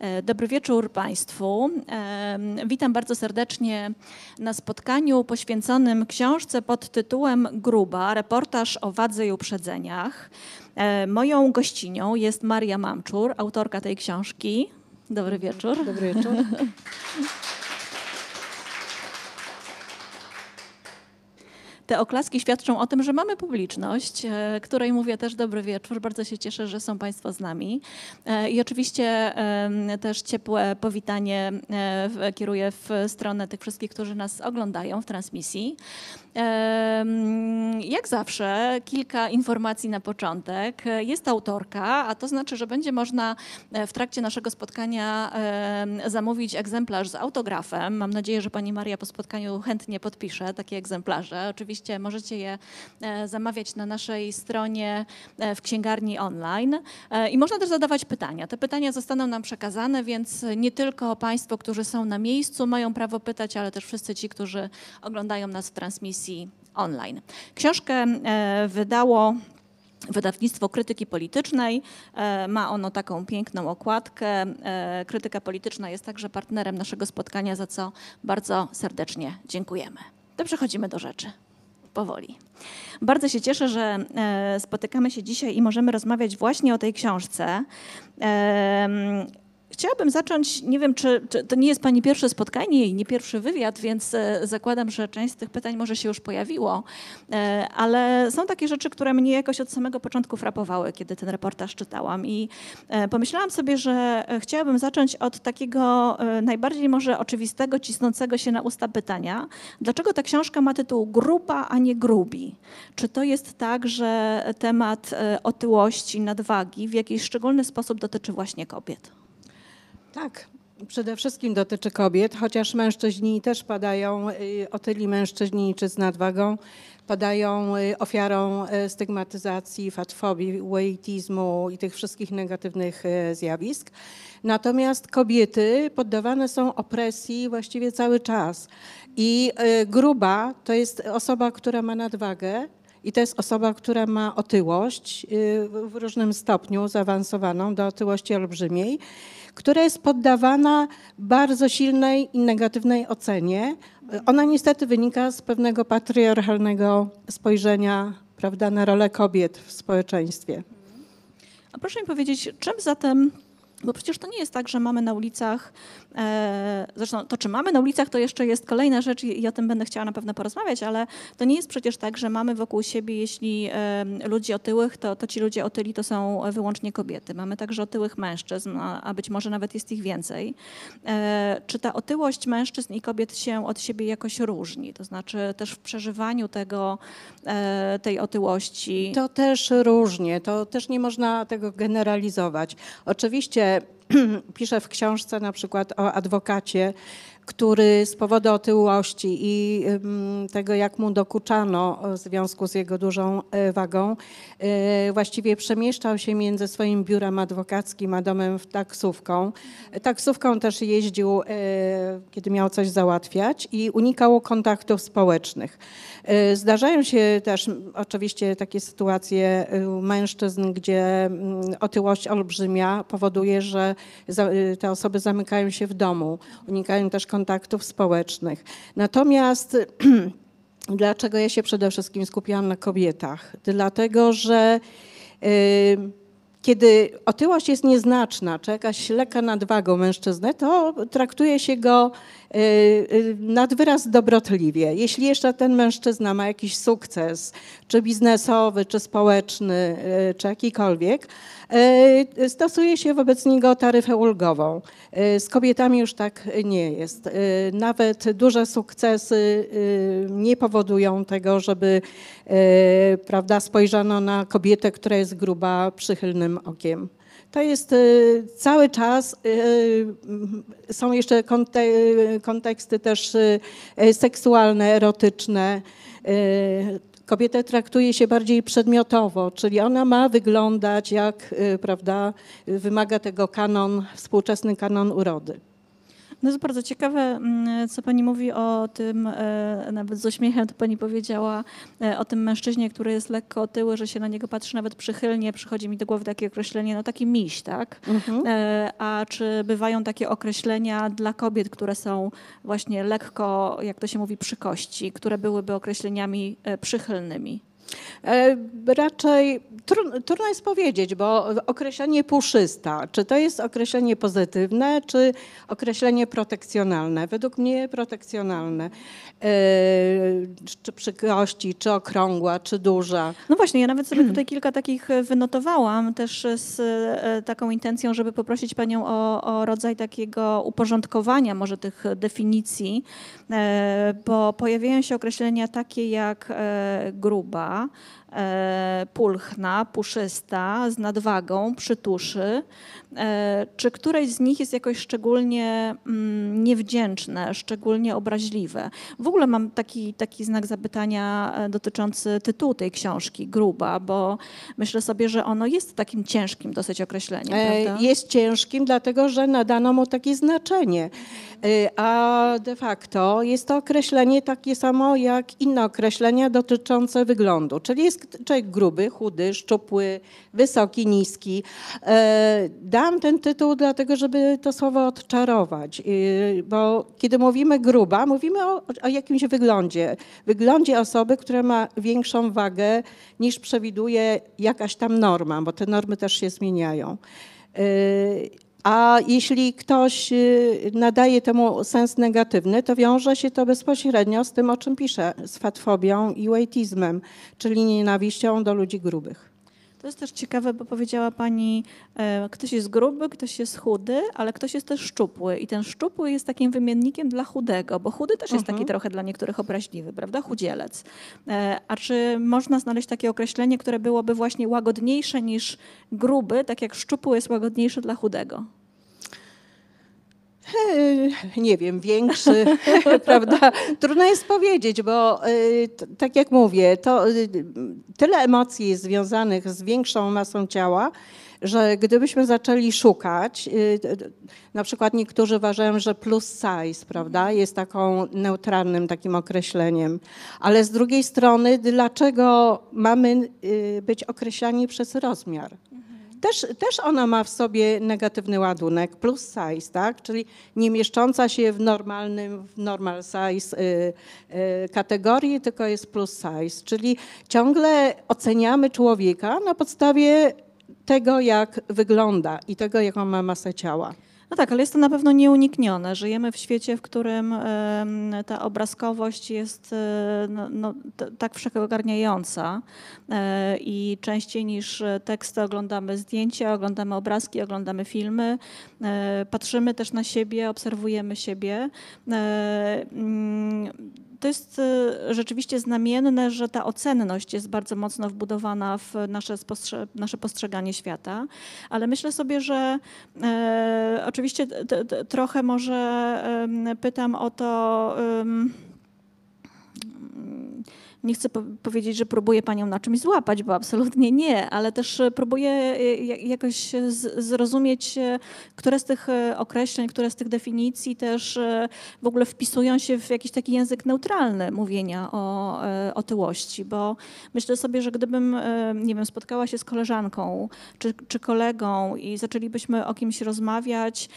E, dobry wieczór Państwu. E, witam bardzo serdecznie na spotkaniu poświęconym książce pod tytułem Gruba reportaż o wadze i uprzedzeniach. E, moją gościnią jest Maria Mamczur, autorka tej książki. Dobry wieczór. Dobry wieczór. Te oklaski świadczą o tym, że mamy publiczność, e, której mówię też dobry wieczór. Bardzo się cieszę, że są Państwo z nami. E, I oczywiście też ciepłe powitanie e, kieruję w stronę tych wszystkich, którzy nas oglądają w transmisji. Jak zawsze, kilka informacji na początek. Jest autorka, a to znaczy, że będzie można w trakcie naszego spotkania zamówić egzemplarz z autografem. Mam nadzieję, że pani Maria po spotkaniu chętnie podpisze takie egzemplarze. Oczywiście oczywiście możecie je e, zamawiać na naszej stronie e, w księgarni online. E, I można też zadawać pytania. Te pytania zostaną nam przekazane, więc nie tylko Państwo, którzy są na miejscu, mają prawo pytać, ale też wszyscy ci, którzy oglądają nas w transmisji online. Książkę wydało wydawnictwo krytyki politycznej. Ma ono taką piękną okładkę. Krytyka polityczna jest także partnerem naszego spotkania, za co bardzo serdecznie dziękujemy. To przechodzimy do rzeczy powoli. Bardzo się cieszę, że e, spotykamy się dzisiaj i możemy rozmawiać właśnie o tej książce. Chciałabym zacząć, nie wiem, czy, czy, to nie jest Pani pierwsze spotkanie i nie pierwszy wywiad, więc e, zakładam, że część z tych pytań może się już pojawiło, e, ale są takie rzeczy, które mnie jakoś od samego początku frapowały, kiedy ten reportaż czytałam i e, pomyślałam sobie, że chciałabym zacząć od takiego najbardziej może oczywistego, cisnącego się na usta pytania. Dlaczego ta książka ma tytuł Grupa, a nie Grubi? Czy to jest tak, że temat otyłości, nadwagi w jakiś szczególny sposób dotyczy właśnie kobiet? Tak, przede wszystkim dotyczy kobiet, chociaż mężczyźni też padają, y, otyli mężczyźni czy z nadwagą, padają y, ofiarą y, stygmatyzacji, fatfobii, weightizmu i tych wszystkich negatywnych zjawisk. Natomiast kobiety poddawane są opresji właściwie cały czas. I gruba to jest osoba, która ma nadwagę, i to jest osoba, która ma otyłość y, w różnym stopniu zaawansowaną do otyłości olbrzymiej, która jest poddawana bardzo silnej i negatywnej ocenie. Ona niestety wynika z pewnego patriarchalnego spojrzenia prawda, na rolę kobiet w społeczeństwie. A proszę mi powiedzieć, czym zatem bo przecież to nie jest tak, że mamy na ulicach, e, zresztą to czy mamy na ulicach, to jeszcze jest kolejna rzecz i, o tym będę chciała na pewno porozmawiać, ale to nie jest przecież tak, że mamy wokół siebie, jeśli e, ludzi otyłych, to, to ci ludzie otyli to są wyłącznie kobiety. Mamy także otyłych mężczyzn, a, a być może nawet jest ich więcej. E, czy ta otyłość mężczyzn i kobiet się od siebie jakoś różni? To znaczy też w przeżywaniu tego, e, tej otyłości? To też różnie, to też nie można tego generalizować. Oczywiście Pisze w książce na przykład o adwokacie który z powodu otyłości i tego, jak mu dokuczano w związku z jego dużą e, wagą, e, właściwie przemieszczał się między swoim biurem adwokackim a domem w taksówką. Taksówką też jeździł, e, kiedy miał coś załatwiać i unikał kontaktów społecznych. Zdarzają się też oczywiście takie sytuacje u mężczyzn, gdzie otyłość olbrzymia powoduje, że te osoby zamykają się w domu, unikają też kontaktów kontaktów społecznych. Natomiast dlaczego ja się przede wszystkim skupiłam na kobietach? Dlatego, że y, kiedy otyłość jest nieznaczna, czy jakaś lekka nadwagą mężczyznę, to traktuje się go Y, y, nad wyraz dobrotliwie. Jeśli jeszcze ten mężczyzna ma jakiś sukces, czy biznesowy, czy społeczny, y, czy jakikolwiek, stosuje się wobec niego taryfę ulgową. Z kobietami już tak nie jest. Nawet duże sukcesy nie powodują tego, żeby prawda, spojrzano na kobietę, która jest gruba, przychylnym okiem. To jest y, cały czas, y, y, są jeszcze konteksty też seksualne, erotyczne. Kobietę traktuje się bardziej przedmiotowo, czyli ona ma wyglądać jak, prawda, wymaga tego kanon, współczesny kanon urody. No jest bardzo ciekawe, mm, co pani mówi o tym, e, nawet z uśmiechem to pani powiedziała, e, o tym mężczyźnie, który jest lekko otyły, że się na niego patrzy nawet przychylnie. Przychodzi mi do głowy takie określenie, no taki miś, tak? Mhm. E, a czy bywają takie określenia dla kobiet, które są właśnie lekko, jak to się mówi, przy kości, które byłyby określeniami przychylnymi? E, raczej trudno jest powiedzieć, bo określenie puszysta, czy to jest określenie pozytywne, czy określenie protekcjonalne? Według mnie protekcjonalne. E, czy przykrości, czy okrągła, czy duża. No właśnie, ja nawet sobie tutaj kilka takich e, wynotowałam, też z taką intencją, żeby poprosić Panią o, o rodzaj takiego uporządkowania może tych definicji, bo pojawiają się określenia takie jak gruba, 啊。E, pulchna, puszysta, z nadwagą, przytuszy. E, czy któreś z nich jest jakoś szczególnie mm, niewdzięczne, szczególnie obraźliwe? W ogóle mam taki, taki znak zapytania e, dotyczący tytułu tej książki, gruba, bo myślę sobie, że ono jest takim ciężkim dosyć określeniem. Prawda? Jest ciężkim, dlatego że nadano mu takie znaczenie. A de facto jest to określenie takie samo jak inne określenia dotyczące wyglądu, czyli jest jest człowiek gruby, chudy, szczupły, wysoki, niski. E, dam ten tytuł dlatego, żeby to słowo odczarować, y, bo kiedy mówimy gruba, mówimy o, o jakimś wyglądzie. Wyglądzie osoby, która ma większą wagę niż przewiduje jakaś tam norma, bo te normy też się zmieniają y, a jeśli ktoś y, nadaje temu sens negatywny, to wiąże się to bezpośrednio z tym, o czym piszę, z fatfobią i weightizmem, czyli nienawiścią do ludzi grubych. To jest też ciekawe, bo powiedziała pani, e, ktoś jest gruby, ktoś jest chudy, ale ktoś jest też szczupły. I ten szczupły jest takim wymiennikiem dla chudego, bo chudy też jest taki mhm. trochę dla niektórych obraźliwy, prawda? Chudzielec. E, a czy można znaleźć takie określenie, które byłoby właśnie łagodniejsze niż gruby, tak jak szczupły jest łagodniejsze dla chudego? nie wiem, większy, prawda? Trudno jest powiedzieć, bo y, tak jak mówię, to y, tyle emocji jest związanych z większą masą ciała, że gdybyśmy zaczęli szukać, y, na przykład niektórzy uważają, że plus size, prawda, mhm. jest taką neutralnym takim określeniem, ale z drugiej strony, dlaczego mamy być określani przez rozmiar? też, też ona ma w sobie negatywny ładunek, plus size, tak? czyli nie mieszcząca się w normalnym, w normal size y, y, kategorii, tylko jest plus size, czyli ciągle oceniamy człowieka na podstawie tego, jak wygląda i tego, jaką ma masę ciała. No tak, ale jest to na pewno nieuniknione. Żyjemy w świecie, w którym ta obrazkowość jest e, no, no, tak wszechogarniająca e, i częściej niż teksty oglądamy zdjęcia, oglądamy obrazki, oglądamy filmy, e, patrzymy też na siebie, obserwujemy siebie mm, to jest y, rzeczywiście znamienne, że ta ocenność jest bardzo mocno wbudowana w nasze, spostrze nasze postrzeganie świata, ale myślę sobie, że e, oczywiście trochę może e, pytam o to. E, nie chcę po powiedzieć, że próbuję panią na czymś złapać, bo absolutnie nie, ale też e, próbuję e, jakoś zrozumieć, e, które z tych określeń, które z tych definicji też w ogóle wpisują się w jakiś taki język neutralny mówienia o otyłości, bo myślę sobie, że gdybym, nie wiem, spotkała się z koleżanką czy, czy kolegą i zaczęlibyśmy o kimś rozmawiać,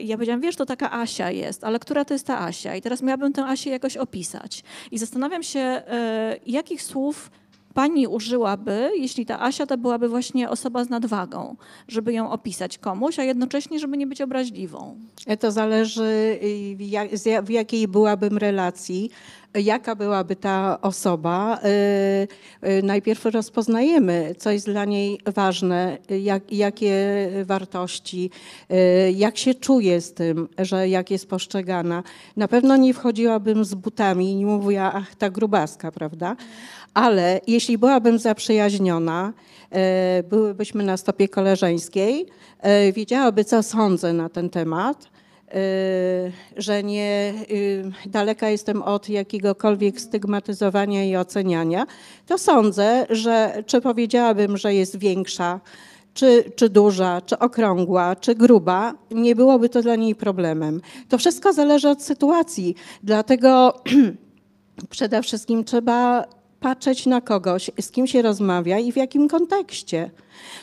i ja powiedziałam, wiesz, to taka Asia jest, ale która to jest ta Asia? I teraz miałabym tę Asię jakoś opisać. I zastanawiam się, E, jakich słów pani użyłaby, jeśli ta Asia to byłaby właśnie osoba z nadwagą, żeby ją opisać komuś, a jednocześnie, żeby nie być obraźliwą? To zależy, y, w jakiej byłabym relacji jaka byłaby ta osoba, y, y, najpierw rozpoznajemy, co jest dla niej ważne, jak, jakie wartości, jak się czuje z tym, że jak jest postrzegana. Na pewno nie wchodziłabym z butami i nie mówiła, ach, ta grubaska, prawda? ale jeśli byłabym zaprzyjaźniona, e, byłybyśmy na stopie koleżeńskiej, e, wiedziałaby, co sądzę na ten temat, e, że nie daleka jestem od jakiegokolwiek stygmatyzowania i oceniania, to sądzę, że czy powiedziałabym, że jest większa, czy, czy duża, czy okrągła, czy gruba, nie byłoby to dla niej problemem. To wszystko zależy od sytuacji, dlatego przede wszystkim trzeba patrzeć na kogoś, z kim się rozmawia i w jakim kontekście.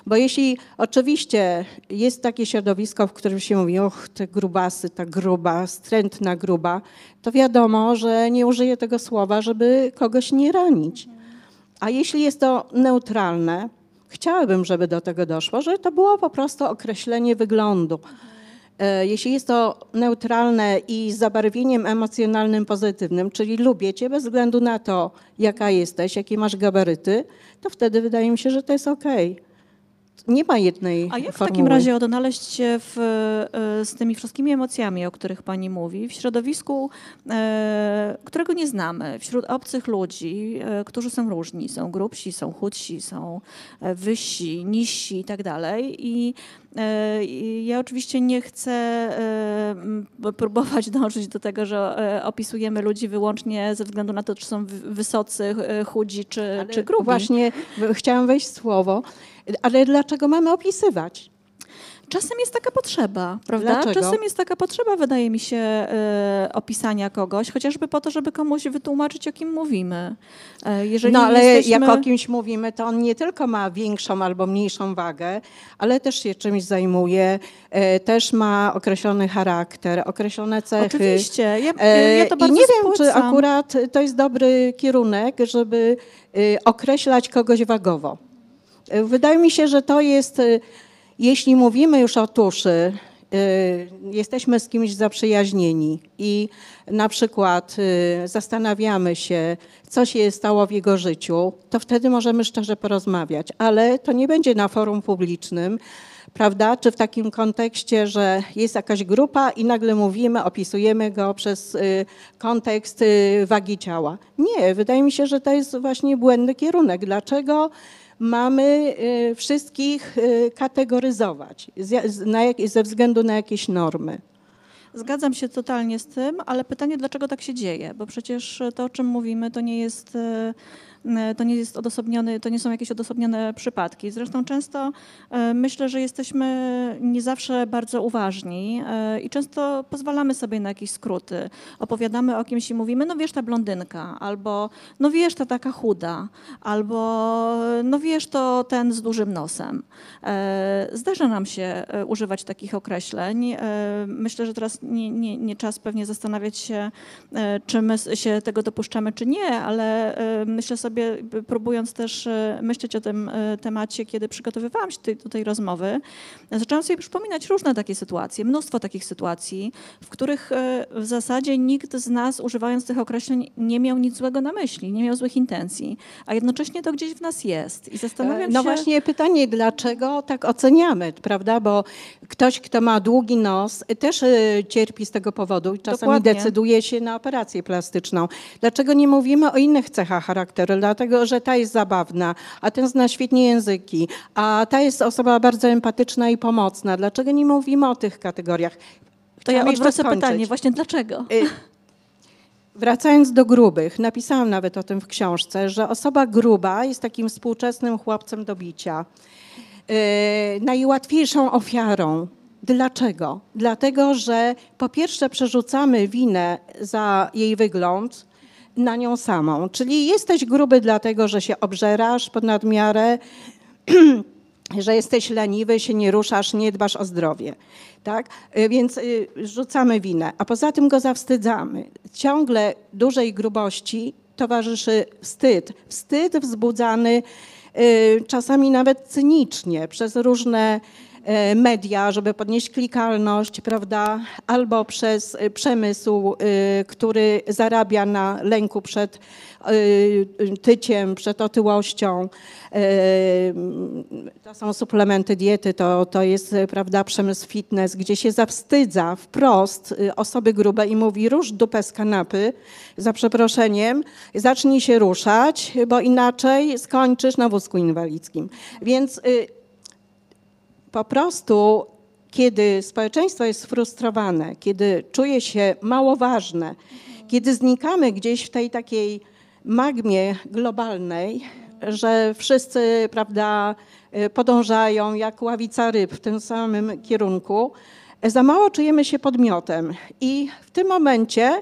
Bo jeśli oczywiście jest takie środowisko, w którym się mówi, och, te grubasy, ta gruba, strętna gruba, to wiadomo, że nie użyję tego słowa, żeby kogoś nie ranić. A jeśli jest to neutralne, chciałabym, żeby do tego doszło, że to było po prostu określenie wyglądu. E, jeśli jest to neutralne i z zabarwieniem emocjonalnym pozytywnym, czyli lubię cię bez względu na to, jaka jesteś, jakie masz gabaryty, to wtedy wydaje mi się, że to jest okej. Okay nie ma jednej A jak formuły. w takim razie odnaleźć się w, e, z tymi wszystkimi emocjami, o których pani mówi, w środowisku, e, którego nie znamy, wśród obcych ludzi, e, którzy są różni, są grubsi, są chudsi, są wyżsi, niżsi i tak dalej. I ja oczywiście nie chcę próbować dążyć do tego, że opisujemy ludzi wyłącznie ze względu na to, czy są wysocy, chudzi, czy, czy grubi. Właśnie chciałam wejść w słowo. Ale dlaczego mamy opisywać? Czasem jest taka potrzeba, prawda? Dlaczego? Czasem jest taka potrzeba, wydaje mi się, e, opisania kogoś, chociażby po to, żeby komuś wytłumaczyć, o kim mówimy. E, jeżeli no ale jesteśmy... jak o kimś mówimy, to on nie tylko ma większą albo mniejszą wagę, ale też się czymś zajmuje, e, też ma określony charakter, określone cechy. Oczywiście, ja, ja to bardzo I nie spłycam. wiem, czy akurat to jest dobry kierunek, żeby określać kogoś wagowo. Wydaje mi się, że to jest, y, jeśli mówimy już o tuszy, y, jesteśmy z kimś zaprzyjaźnieni i na przykład y, zastanawiamy się, co się stało w jego życiu, to wtedy możemy szczerze porozmawiać, ale to nie będzie na forum publicznym, prawda? Czy w takim kontekście, że jest jakaś grupa i nagle mówimy, opisujemy go przez kontekst wagi ciała. Nie, wydaje mi się, że to jest właśnie błędny kierunek. Dlaczego? mamy y, wszystkich y, kategoryzować ze względu na jakieś normy. Zgadzam się totalnie z tym, ale pytanie, dlaczego tak się dzieje? Bo przecież to, o czym mówimy, to nie jest y, E, to nie jest odosobniony, to nie są jakieś odosobnione przypadki. Zresztą często e, myślę, że jesteśmy nie zawsze bardzo uważni e, i często pozwalamy sobie na jakieś skróty. Opowiadamy o kimś i mówimy, no wiesz ta blondynka, albo no wiesz ta taka chuda, albo no wiesz to ten z dużym nosem. Zdarza nam się używać takich określeń. Myślę, że teraz nie, nie, nie czas pewnie zastanawiać się, czy my się tego dopuszczamy, czy nie, ale myślę sobie, sobie, próbując też e, myśleć o tym e, temacie, kiedy przygotowywałam się do tej, rozmowy, zaczęłam sobie przypominać różne takie sytuacje, mnóstwo takich sytuacji, w których e, w zasadzie nikt z nas, używając tych określeń, nie miał nic złego na myśli, nie miał złych intencji, a jednocześnie to gdzieś w nas jest. I zastanawiam no się... No właśnie pytanie, dlaczego tak oceniamy, prawda? Bo ktoś, kto ma długi nos, też cierpi z tego powodu i czasami Dokładnie. decyduje się na operację plastyczną. Dlaczego nie mówimy o innych cechach charakteru dlatego że ta jest zabawna, a ten zna świetnie języki, a ta jest osoba bardzo empatyczna i pomocna. Dlaczego nie mówimy o tych kategoriach? To ja odwrócę pytanie, właśnie dlaczego? Y Wracając do grubych, napisałam nawet o tym w książce, że osoba gruba jest takim współczesnym chłopcem do bicia. Yy, najłatwiejszą ofiarą. Dlaczego? Dlatego, że po pierwsze przerzucamy winę za jej wygląd, na nią samą. Czyli jesteś gruby dlatego, że się obżerasz ponad miarę, że jesteś leniwy, się nie ruszasz, nie dbasz o zdrowie. Tak? Y, więc y, rzucamy winę, a poza tym go zawstydzamy. Ciągle dużej grubości towarzyszy wstyd. Wstyd wzbudzany y, czasami nawet cynicznie przez różne E, media, żeby podnieść klikalność, prawda, albo przez e, przemysł, e, który zarabia na lęku przed tyciem, przed otyłością. Mm, to są suplementy diety, to, to jest, prawda, przemysł fitness, gdzie się zawstydza wprost osoby grube i mówi rusz dupę z kanapy, za przeproszeniem, zacznij się ruszać, bo inaczej skończysz na wózku inwalidzkim. Więc po prostu, kiedy społeczeństwo jest sfrustrowane, kiedy czuje się mało ważne, kiedy znikamy gdzieś w tej takiej magmie globalnej, że wszyscy prawda, y, podążają jak ławica ryb w tym samym kierunku, za mało czujemy się podmiotem. I w tym momencie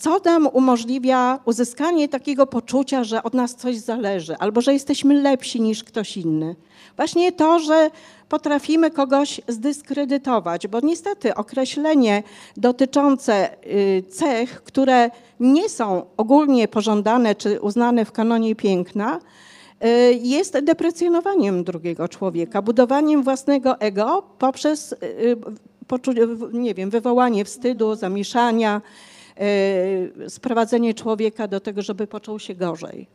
co nam umożliwia uzyskanie takiego poczucia, że od nas coś zależy, albo że jesteśmy lepsi niż ktoś inny. Właśnie to, że potrafimy kogoś zdyskredytować, bo niestety określenie dotyczące y, cech, które nie są ogólnie pożądane czy uznane w kanonie piękna, y, jest deprecjonowaniem drugiego człowieka, budowaniem własnego ego poprzez y, nie wiem, wywołanie wstydu, zamieszania, Y, sprowadzenie człowieka do tego, żeby począł się gorzej.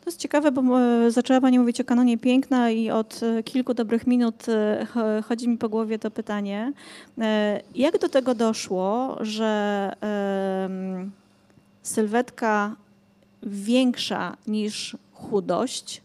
To jest ciekawe, bo e, zaczęła Pani mówić o kanonie piękna i od e, kilku dobrych minut e, chodzi mi po głowie to pytanie. Jak do tego doszło, że sylwetka większa niż chudość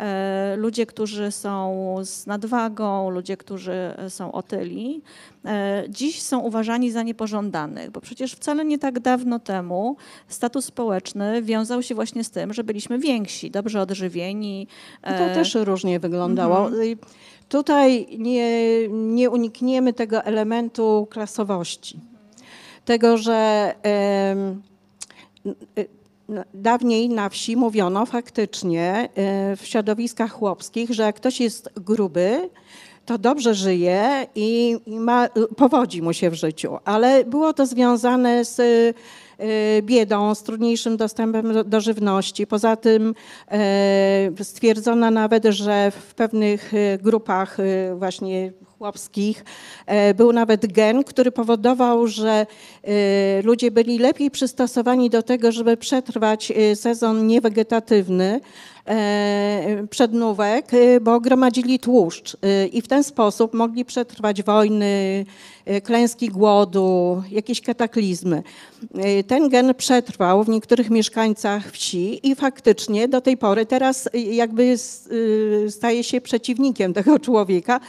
E, ludzie, którzy są z nadwagą, ludzie, którzy są otyli, e, dziś są uważani za niepożądanych, bo przecież wcale nie tak dawno temu status społeczny wiązał się właśnie z tym, że byliśmy więksi, dobrze odżywieni. No to e, też różnie wyglądało. Mhm. Y, tutaj nie, nie unikniemy tego elementu klasowości. Mhm. Tego, że y, dawniej na wsi mówiono faktycznie e, w środowiskach chłopskich, że jak ktoś jest gruby, to dobrze żyje i, ma, powodzi mu się w życiu, ale było to związane z e, biedą, z trudniejszym dostępem do, do żywności. Poza tym e, stwierdzono nawet, że w pewnych grupach właśnie chłopskich. E, był nawet gen, który powodował, że e, ludzie byli lepiej przystosowani do tego, żeby przetrwać e, sezon niewegetatywny przednówek, bo gromadzili tłuszcz i w ten sposób mogli przetrwać wojny, klęski głodu, jakieś kataklizmy. Ten gen przetrwał w niektórych mieszkańcach wsi i faktycznie do tej pory teraz jakby staje się przeciwnikiem tego człowieka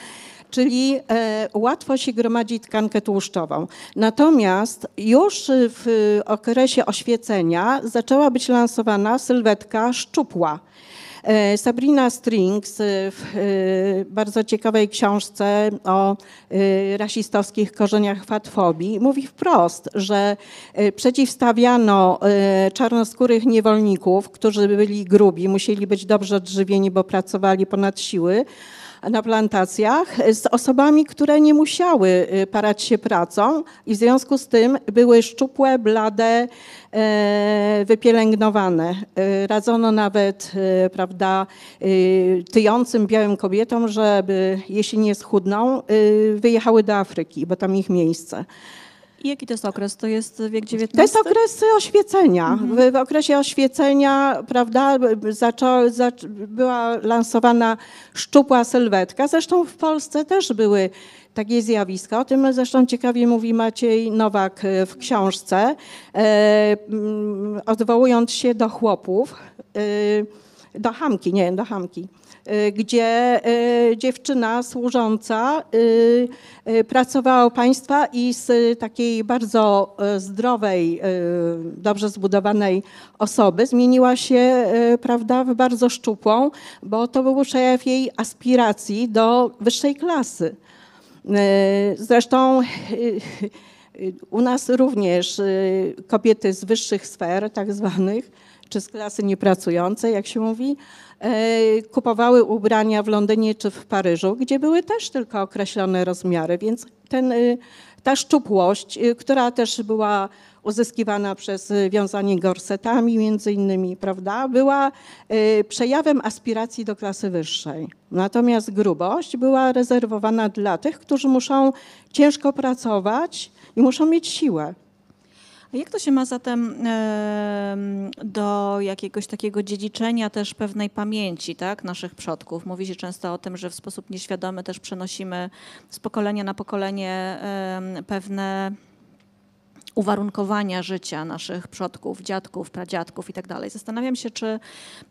czyli e, łatwo się gromadzi tkankę tłuszczową. Natomiast już w e, okresie oświecenia zaczęła być lansowana sylwetka szczupła. E, Sabrina Strings w bardzo ciekawej książce o rasistowskich korzeniach fatfobii mówi wprost, że przeciwstawiano czarnoskórych niewolników, którzy byli grubi, musieli być dobrze odżywieni, bo pracowali ponad siły, na plantacjach z osobami, które nie musiały y, parać się pracą i w związku z tym były szczupłe, blade, e, wypielęgnowane. Y, radzono nawet y, prawda, tyjącym białym kobietom, żeby jeśli nie schudną, wyjechały do Afryki, bo tam ich miejsce. I jaki to jest okres? To jest wiek XIX? To jest okres oświecenia. Mhm. W okresie oświecenia prawda, zaczą, była lansowana szczupła sylwetka. Zresztą w Polsce też były takie zjawiska. O tym zresztą ciekawie mówi Maciej Nowak e, w książce, e, odwołując się do chłopów, e, do Hamki, nie, do Hamki. Y, gdzie y, dziewczyna służąca y, pracowała u państwa i z takiej bardzo zdrowej, dobrze zbudowanej osoby zmieniła się prawda, w bardzo szczupłą, bo to był przejaw jej aspiracji do wyższej klasy. Zresztą u nas również kobiety z wyższych sfer, tak zwanych, czy z klasy niepracującej, jak się mówi, e, kupowały ubrania w Londynie czy w Paryżu, gdzie były też tylko określone rozmiary, więc ten, e, ta szczupłość, e, która też była uzyskiwana przez wiązanie gorsetami między innymi, prawda, była przejawem aspiracji do klasy wyższej. Natomiast grubość była rezerwowana dla tych, którzy muszą ciężko pracować i muszą mieć siłę. Jak to się ma zatem do jakiegoś takiego dziedziczenia też pewnej pamięci tak, naszych przodków? Mówi się często o tym, że w sposób nieświadomy też przenosimy z pokolenia na pokolenie pewne uwarunkowania życia naszych przodków, dziadków, pradziadków itd. Tak Zastanawiam się, czy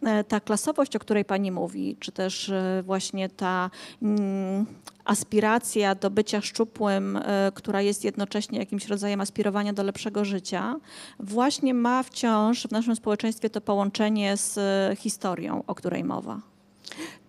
e, ta klasowość, o której pani mówi, czy też e, właśnie ta mm, aspiracja do bycia szczupłym, e, która jest jednocześnie jakimś rodzajem aspirowania do lepszego życia, właśnie ma wciąż w naszym społeczeństwie to połączenie z historią, o której mowa.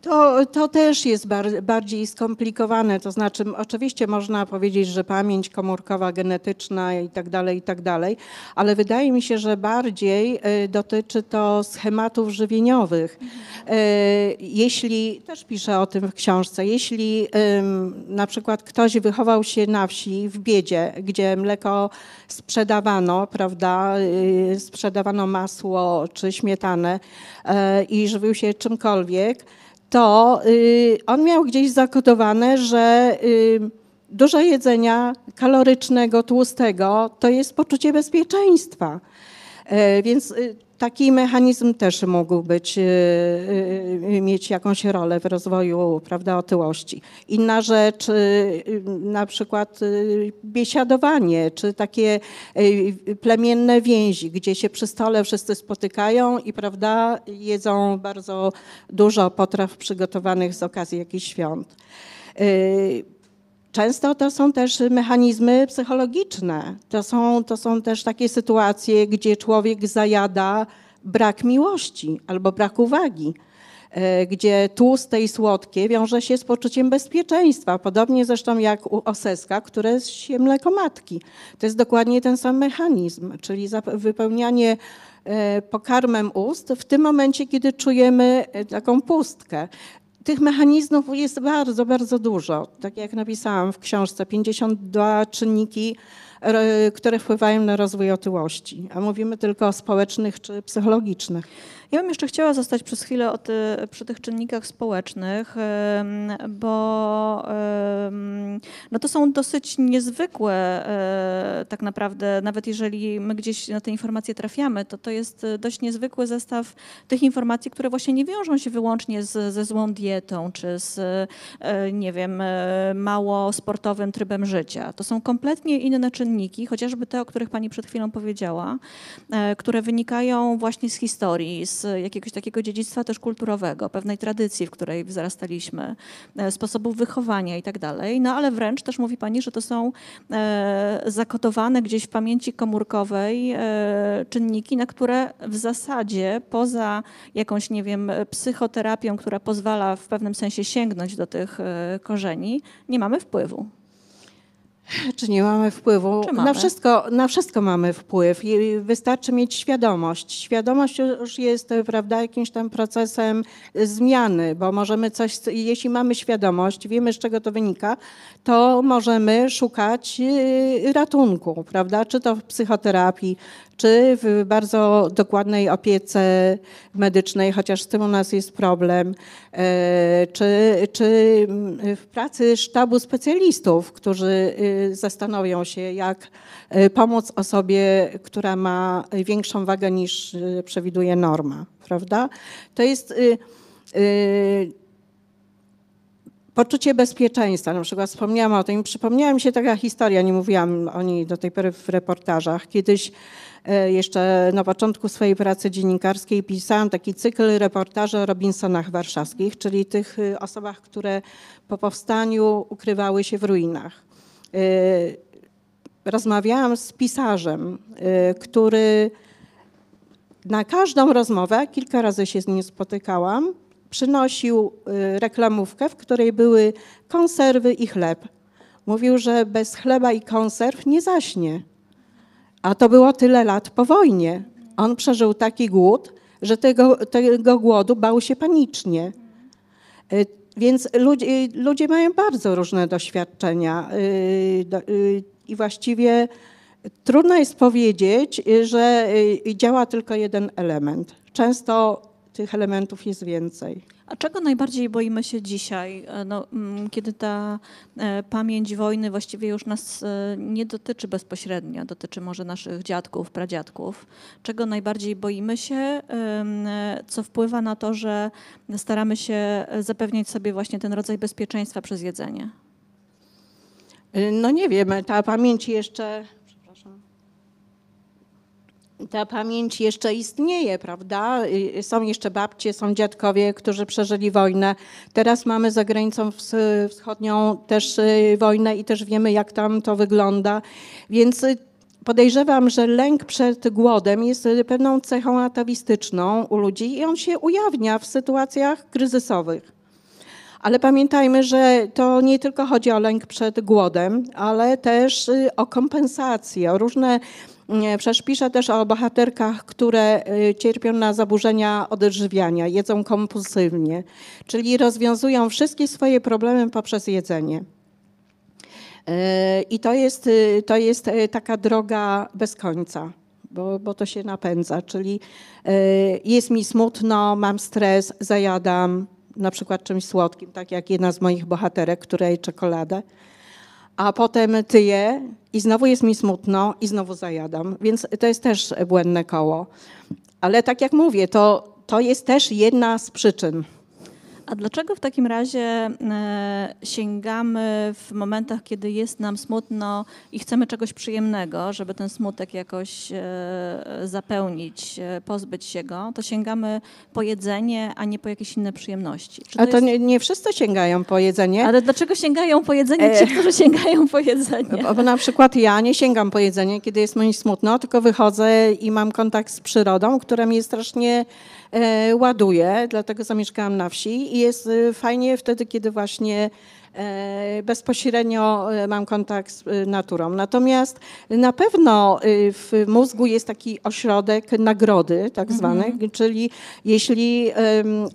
To, to też jest bar, bardziej skomplikowane. To znaczy, oczywiście można powiedzieć, że pamięć komórkowa, genetyczna i tak dalej, i tak dalej, ale wydaje mi się, że bardziej y, dotyczy to schematów żywieniowych. Mhm. Y, jeśli, też piszę o tym w książce, jeśli na przykład ktoś wychował się na wsi w biedzie, gdzie mleko sprzedawano, prawda, y, sprzedawano masło czy śmietanę i żywił się czymkolwiek, to y, on miał gdzieś zakodowane, że y, dużo jedzenia kalorycznego, tłustego to jest poczucie bezpieczeństwa. E, więc y, Taki mechanizm też mógł być, y, y, y, mieć jakąś rolę w rozwoju prawda, otyłości. Inna rzecz, na przykład biesiadowanie, czy takie plemienne więzi, gdzie się przy stole wszyscy spotykają i prawda, jedzą bardzo dużo potraw przygotowanych z okazji jakichś świąt Często to są też mechanizmy psychologiczne. To są, to są też takie sytuacje, gdzie człowiek zajada brak miłości albo brak uwagi, e, gdzie tłuste i słodkie wiąże się z poczuciem bezpieczeństwa, podobnie zresztą jak u oseska, które jest się mleko matki. To jest dokładnie ten sam mechanizm, czyli wypełnianie e, pokarmem ust w tym momencie, kiedy czujemy e, taką pustkę tych mechanizmów jest bardzo, bardzo dużo. Tak jak napisałam w książce, 52 czynniki, e, które wpływają na rozwój otyłości, a mówimy tylko o społecznych czy psychologicznych. Ja bym jeszcze chciała zostać przez chwilę o ty, przy tych czynnikach społecznych, bo no to są dosyć niezwykłe e, tak naprawdę, nawet jeżeli my gdzieś na te informacje trafiamy, to to jest dość niezwykły zestaw tych informacji, które właśnie nie wiążą się wyłącznie z, ze złą dietą czy z, e, nie wiem, e, mało sportowym trybem życia. To są kompletnie inne czynniki, chociażby te, o których Pani przed chwilą powiedziała, które wynikają właśnie z historii, z z jakiegoś takiego dziedzictwa też kulturowego, pewnej tradycji, w której wzrastaliśmy, e, sposobów wychowania i tak dalej. No ale wręcz też mówi Pani, że to są e, zakotowane gdzieś w pamięci komórkowej e, czynniki, na które w zasadzie poza jakąś, nie wiem, psychoterapią, która pozwala w pewnym sensie sięgnąć do tych korzeni, nie mamy wpływu. Czy nie mamy wpływu? Czy mamy? Na, wszystko, na wszystko mamy wpływ. Wystarczy mieć świadomość. Świadomość już jest prawda, jakimś tam procesem zmiany, bo możemy coś, jeśli mamy świadomość, wiemy z czego to wynika, to możemy szukać y, ratunku, prawda? Czy to w psychoterapii, czy w bardzo dokładnej opiece medycznej, chociaż z tym u nas jest problem, e, czy, czy w pracy sztabu specjalistów, którzy e, zastanowią się, jak e, pomóc osobie, która ma większą wagę niż przewiduje norma, prawda? To jest Poczucie bezpieczeństwa, na przykład wspomniałam o tym, przypomniała mi się taka historia, nie mówiłam o niej do tej pory w reportażach. Kiedyś e, jeszcze na początku swojej pracy dziennikarskiej pisałam taki cykl reportaży o Robinsonach warszawskich, czyli tych e, osobach, które po powstaniu ukrywały się w ruinach. E, rozmawiałam z pisarzem, który na każdą rozmowę, kilka razy się z nim spotykałam, przynosił y, reklamówkę, w której były konserwy i chleb. Mówił, że bez chleba i konserw nie zaśnie. A to było tyle lat po wojnie. On przeżył taki głód, że tego, tego głodu bał się panicznie. Y, więc ludzie, ludzie mają bardzo różne doświadczenia y, i właściwie trudno jest powiedzieć, że działa tylko jeden element. Często tych elementów jest więcej. A czego najbardziej boimy się dzisiaj, e, no, mm, kiedy ta e, pamięć wojny właściwie już nas e, nie dotyczy bezpośrednio, dotyczy może naszych dziadków, pradziadków? Czego najbardziej boimy się, co wpływa na to, że staramy się zapewniać sobie właśnie ten rodzaj bezpieczeństwa przez jedzenie? No nie wiem, ta pamięć jeszcze ta pamięć jeszcze istnieje, prawda? Y, y, są jeszcze babcie, są dziadkowie, którzy przeżyli wojnę. Teraz mamy za granicą wschodnią też y, wojnę i też wiemy, jak tam to wygląda. Więc podejrzewam, że lęk przed głodem jest pewną cechą atawistyczną u ludzi i on się ujawnia w sytuacjach kryzysowych. Ale pamiętajmy, że to nie tylko chodzi o lęk przed głodem, ale też o kompensację, o różne Przecież pisze też o bohaterkach, które y, cierpią na zaburzenia odżywiania, jedzą kompulsywnie, czyli rozwiązują wszystkie swoje problemy poprzez jedzenie. Y, I to jest, y, to jest taka droga bez końca. Bo, bo, to się napędza, czyli jest mi smutno, mam stres, zajadam na przykład czymś słodkim, tak jak jedna z moich bohaterek, której czekoladę a potem tyję i znowu jest mi smutno i znowu zajadam. Więc to jest też błędne koło. Ale tak jak mówię, to, to jest też jedna z przyczyn. A dlaczego w takim razie e, sięgamy w momentach, kiedy jest nam smutno i chcemy czegoś przyjemnego, żeby ten smutek jakoś e, zapełnić, e, pozbyć się go, to sięgamy po jedzenie, a nie po jakieś inne przyjemności? To a to jest... nie, nie, wszyscy sięgają po jedzenie. Ale dlaczego sięgają po jedzenie ci, którzy sięgają po jedzenie? Bo, bo na przykład ja nie sięgam po jedzenie, kiedy jest mi smutno, tylko wychodzę i mam kontakt z przyrodą, która mi jest strasznie E, ładuję, dlatego zamieszkałam na wsi i jest e, fajnie wtedy, kiedy właśnie e, bezpośrednio mam kontakt z naturą. Natomiast na pewno w mózgu jest taki ośrodek nagrody, tak zwanych, mhm. czyli jeśli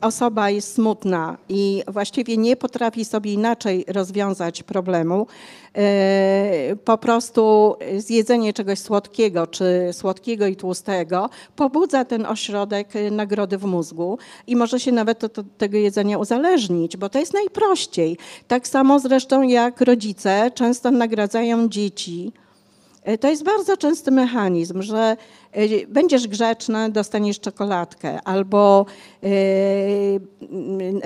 osoba jest smutna i właściwie nie potrafi sobie inaczej rozwiązać problemu, E, po prostu zjedzenie czegoś słodkiego, czy słodkiego i tłustego, pobudza ten ośrodek e, nagrody w mózgu i może się nawet od tego jedzenia uzależnić, bo to jest najprościej. Tak samo zresztą jak rodzice często nagradzają dzieci. E, to jest bardzo częsty mechanizm, że Y, będziesz grzeczny, dostaniesz czekoladkę, albo y,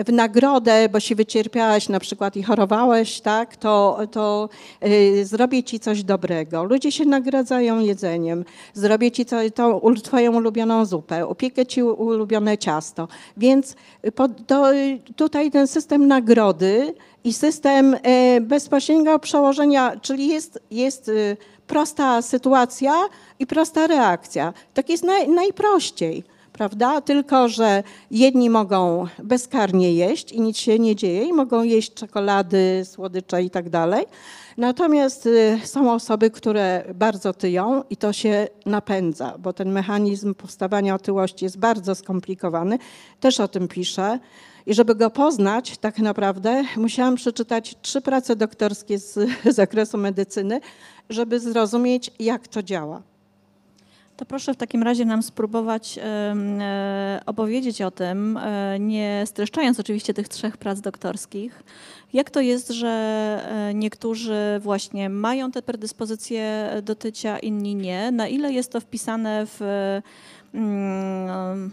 w nagrodę, bo się wycierpiałaś na przykład i chorowałeś, tak, to, to y, zrobię ci coś dobrego. Ludzie się nagradzają jedzeniem, zrobię ci to, to, twoją ulubioną zupę, opiekę ci ulubione ciasto. Więc to, tutaj ten system nagrody i system bezpośredniego przełożenia, czyli jest, jest prosta sytuacja i prosta reakcja. Tak jest naj, najprościej, prawda? Tylko, że jedni mogą bezkarnie jeść i nic się nie dzieje i mogą jeść czekolady, słodycze i tak dalej. Natomiast y, są osoby, które bardzo tyją i to się napędza, bo ten mechanizm powstawania otyłości jest bardzo skomplikowany. Też o tym piszę. I żeby go poznać, tak naprawdę musiałam przeczytać trzy prace doktorskie z, z zakresu medycyny, żeby zrozumieć, jak to działa. To proszę w takim razie nam spróbować e, opowiedzieć o tym, e, nie streszczając oczywiście tych trzech prac doktorskich. Jak to jest, że e, niektórzy właśnie mają te predyspozycje do tycia, inni nie? Na ile jest to wpisane w mm,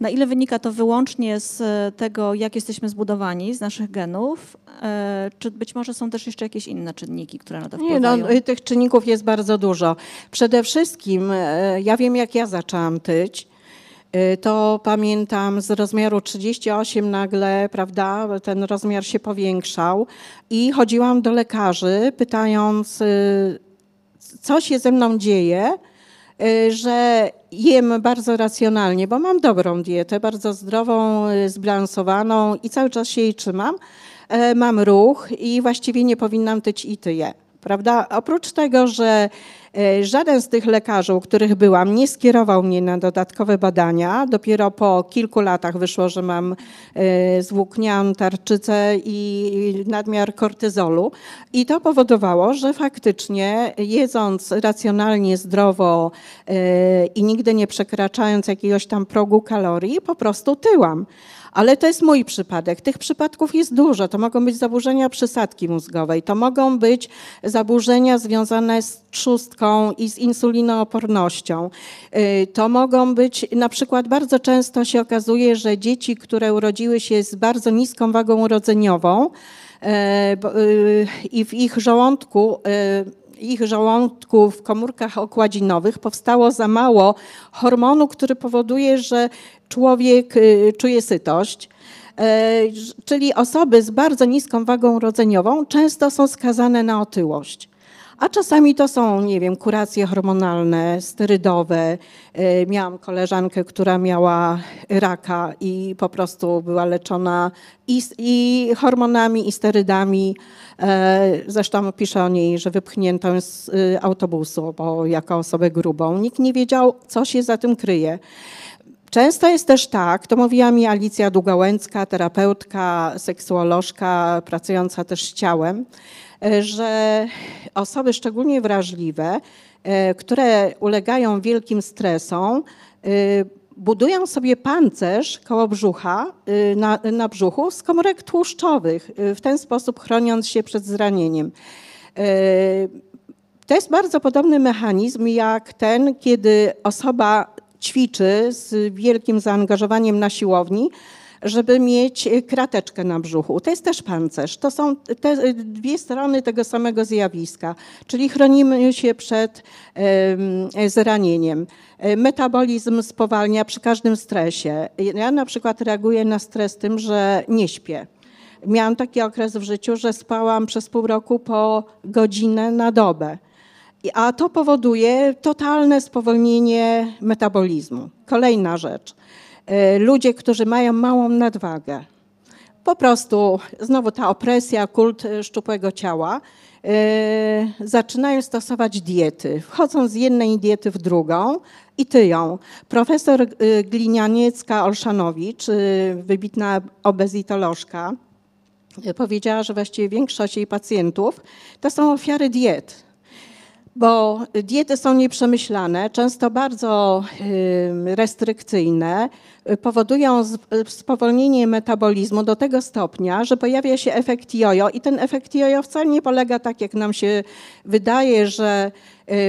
na ile wynika to wyłącznie z e, tego, jak jesteśmy zbudowani, z naszych genów, e, czy być może są też jeszcze jakieś inne czynniki, które na to wpływają? Nie, no, y, tych czynników jest bardzo dużo. Przede wszystkim, e, ja wiem jak ja zaczęłam tyć, to pamiętam z rozmiaru 38 nagle, prawda, ten rozmiar się powiększał i chodziłam do lekarzy pytając, y, co się ze mną dzieje, Y, że jem bardzo racjonalnie, bo mam dobrą dietę, bardzo zdrową, y, zbalansowaną i cały czas się jej trzymam. E, mam ruch i właściwie nie powinnam tyć i tyję. Prawda? Oprócz tego, że E, żaden z tych lekarzy, u których byłam, nie skierował mnie na dodatkowe badania. Dopiero po kilku latach wyszło, że mam e, zwłókniałą tarczycę i nadmiar kortyzolu. I to powodowało, że faktycznie jedząc racjonalnie, zdrowo e, i nigdy nie przekraczając jakiegoś tam progu kalorii, po prostu tyłam. Ale to jest mój przypadek. Tych przypadków jest dużo. To mogą być zaburzenia przysadki mózgowej, to mogą być zaburzenia związane z trzustką i z insulinoopornością. Y, to mogą być, na przykład bardzo często się okazuje, że dzieci, które urodziły się z bardzo niską wagą urodzeniową e, y, i w ich żołądku y, ich żołądku w komórkach okładzinowych powstało za mało hormonu, który powoduje, że człowiek y, czuje sytość. E, czyli osoby z bardzo niską wagą rodzeniową często są skazane na otyłość a czasami to są, nie wiem, kuracje hormonalne, sterydowe. E, miałam koleżankę, która miała raka i po prostu była leczona i, i hormonami, i sterydami. E, zresztą pisze o niej, że wypchnięta z y, autobusu, bo jako osobę grubą. Nikt nie wiedział, co się za tym kryje. Często jest też tak, to mówiła mi Alicja Dugałęcka, terapeutka, seksuolożka, pracująca też z ciałem, E, że osoby szczególnie wrażliwe, e, które ulegają wielkim stresom, e, budują sobie pancerz koło brzucha, na, na brzuchu z komórek tłuszczowych, w ten sposób chroniąc się przed zranieniem. To jest bardzo podobny mechanizm jak ten, kiedy osoba ćwiczy z wielkim zaangażowaniem na siłowni, żeby mieć y, krateczkę na brzuchu. To jest też pancerz. To są te y, dwie strony tego samego zjawiska, czyli chronimy się przed zranieniem. E, metabolizm spowalnia przy każdym stresie. Ja na przykład reaguję na stres tym, że nie śpię. Miałam taki okres w życiu, że spałam przez pół roku po godzinę na dobę a to powoduje totalne spowolnienie metabolizmu. Kolejna rzecz. Y, ludzie, którzy mają małą nadwagę. Po prostu znowu ta opresja, kult y, szczupłego ciała. Y, zaczynają stosować diety. Wchodzą z jednej diety w drugą i tyją. Profesor Glinianiecka Olszanowicz, wybitna obezitolożka, powiedziała, że właściwie większość jej pacjentów to są ofiary diet. Bo diety są nieprzemyślane, często bardzo restrykcyjne, Y, powodują y, spowolnienie metabolizmu do tego stopnia, że pojawia się efekt jojo i ten efekt jojo wcale nie polega tak, jak nam się wydaje, że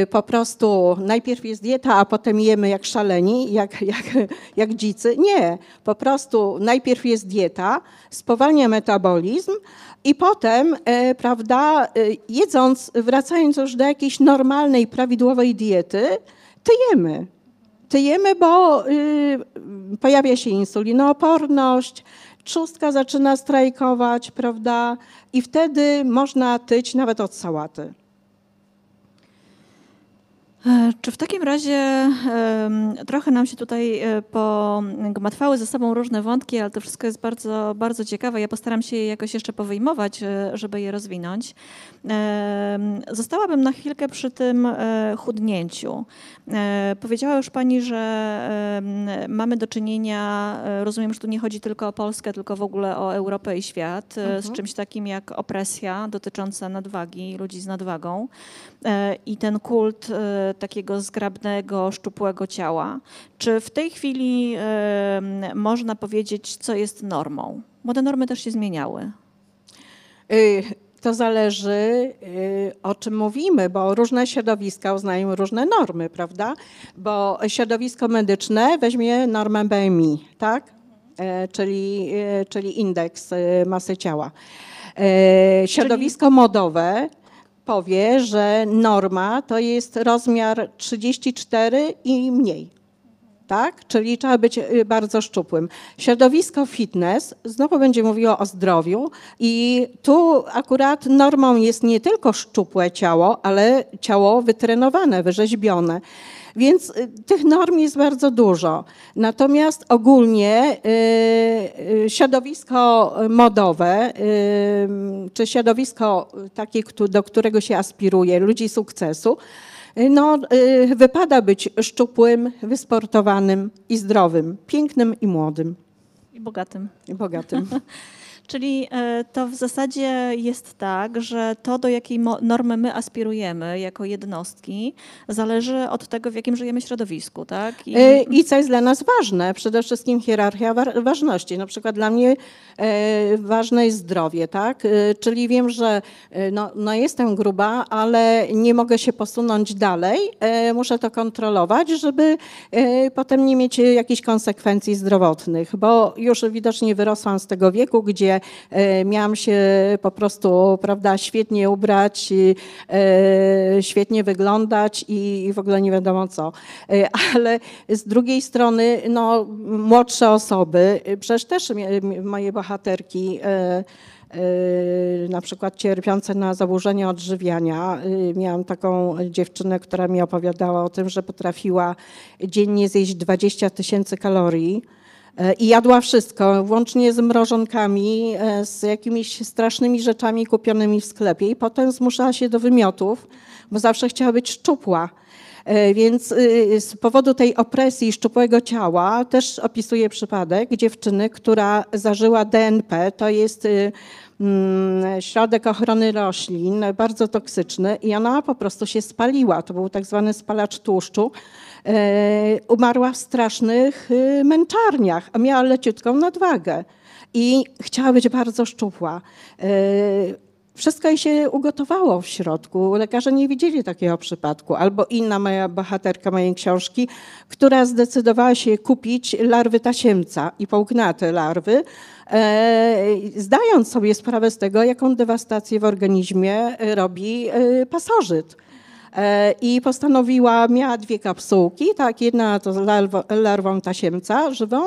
y, po prostu najpierw jest dieta, a potem jemy jak szaleni, jak, jak, jak dzicy. Nie, po prostu najpierw jest dieta, spowalnia metabolizm i potem, prawda, jedząc, wracając już do jakiejś normalnej, prawidłowej diety, tyjemy tyjemy, bo y, pojawia się insulinooporność, trzustka zaczyna strajkować, prawda? I wtedy można tyć nawet od sałaty. E, czy w takim razie trochę nam się tutaj e, pogmatwały ze sobą różne wątki, ale to wszystko jest bardzo, bardzo ciekawe. Ja postaram się je jakoś jeszcze powyjmować, e, żeby je rozwinąć. Zostałabym na chwilkę przy tym chudnięciu. Powiedziała już Pani, że mamy do czynienia, rozumiem, że tu nie chodzi tylko o Polskę, tylko w ogóle o Europę i świat, z mhm. czymś takim jak opresja dotycząca nadwagi, ludzi z nadwagą i ten kult takiego zgrabnego, szczupłego ciała. Czy w tej chwili można powiedzieć, co jest normą? Bo te normy też się zmieniały. Y, to zależy, y, o czym mówimy, bo różne środowiska uznają różne normy, prawda? Bo środowisko medyczne weźmie normę BMI, tak? E, czyli, e, czyli indeks e, masy ciała. Środowisko czyli... modowe powie, że norma to jest rozmiar 34 i mniej. Tak? Czyli trzeba być y, bardzo szczupłym. Środowisko fitness znowu będzie mówiło o zdrowiu i tu akurat normą jest nie tylko szczupłe ciało, ale ciało wytrenowane, wyrzeźbione. Więc y, tych norm jest bardzo dużo. Natomiast ogólnie y, y, środowisko modowe, czy środowisko takie, do którego się aspiruje, ludzi sukcesu, no, wypada być szczupłym, wysportowanym i zdrowym, pięknym i młodym. I bogatym. I bogatym. Czyli e, to w zasadzie jest tak, że to, do jakiej normy my aspirujemy jako jednostki, zależy od tego, w jakim żyjemy środowisku. Tak? I... E, I co jest dla nas ważne? Przede wszystkim hierarchia ważności. Na przykład dla mnie e, ważne jest zdrowie, tak? Czyli wiem, że no, no jestem gruba, ale nie mogę się posunąć dalej. Muszę to kontrolować, żeby potem nie mieć jakichś konsekwencji zdrowotnych, bo już widocznie wyrosłam z tego wieku, gdzie E, miałam się po prostu, prawda, świetnie ubrać, e, świetnie wyglądać i w ogóle nie wiadomo co. E, ale z drugiej strony, no, młodsze osoby, przecież też moje bohaterki, na przykład cierpiące na zaburzenia odżywiania. Miałam taką dziewczynę, która mi opowiadała o tym, że potrafiła dziennie zjeść 20 tysięcy kalorii. E, I jadła wszystko, łącznie z mrożonkami, e, z jakimiś strasznymi rzeczami kupionymi w sklepie. I potem zmuszała się do wymiotów, bo zawsze chciała być szczupła. E, więc y, y, z powodu tej opresji szczupłego ciała też opisuję przypadek dziewczyny, która zażyła DNP. To jest y, mm, środek ochrony roślin, bardzo toksyczny i ona po prostu się spaliła. To był tak zwany spalacz tłuszczu. E, umarła w strasznych y, męczarniach, a miała leciutką nadwagę i chciała być bardzo szczupła. E, wszystko jej się ugotowało w środku. Lekarze nie widzieli takiego przypadku. Albo inna moja bohaterka mojej książki, która zdecydowała się kupić larwy tasiemca i połknęła te larwy, e, zdając sobie sprawę z tego, jaką dewastację w organizmie robi pasożyt. E, i postanowiła, miała dwie kapsułki, tak, jedna to larwą tasiemca żywą,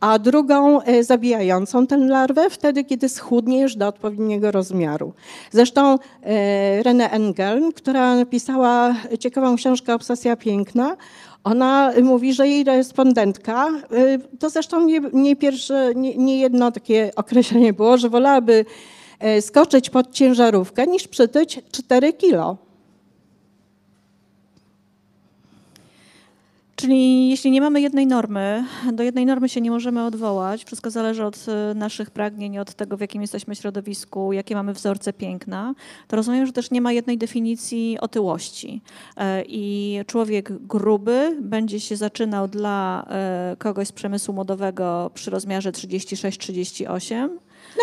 a drugą e, zabijającą tę larwę wtedy, kiedy schudnie już do odpowiedniego rozmiaru. Zresztą e, Renée Engel, która napisała ciekawą książkę Obsesja Piękna, ona mówi, że jej respondentka, to zresztą nie, nie pierwsze, nie, nie jedno takie określenie było, że wolałaby skoczyć pod ciężarówkę niż przytyć 4 kilo. Czyli jeśli nie mamy jednej normy, do jednej normy się nie możemy odwołać. Wszystko zależy od y, naszych pragnień, od tego, w jakim jesteśmy środowisku, jakie mamy wzorce piękna, to rozumiem, że też nie ma jednej definicji otyłości. E, I człowiek gruby będzie się zaczynał dla e, kogoś z przemysłu modowego przy rozmiarze 36-38,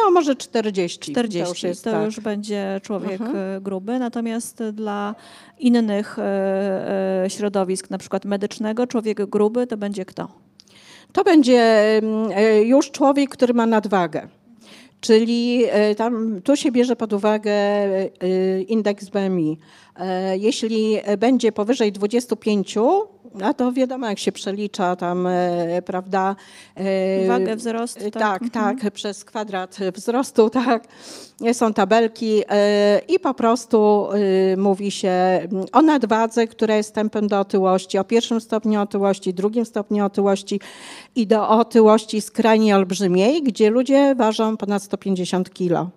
no, może 40. 40 to już, jest, to tak. już będzie człowiek mhm. e, gruby. Natomiast e, dla innych e, środowisk, na przykład medycznego, człowiek gruby to będzie kto? To będzie mm, już człowiek, który ma nadwagę. Czyli tam, tu się bierze pod uwagę indeks BMI. E, jeśli będzie powyżej 25, a no to wiadomo, jak się przelicza tam, e, prawda? E, Wagę wzrostu. Tak, tak, mhm. Tak, przez kwadrat wzrostu, tak. Są tabelki i po prostu mówi się o nadwadze, która jest tempem do otyłości, o pierwszym stopniu otyłości, drugim stopniu otyłości i do otyłości skrajnie olbrzymiej, gdzie ludzie ważą ponad 150 kilo.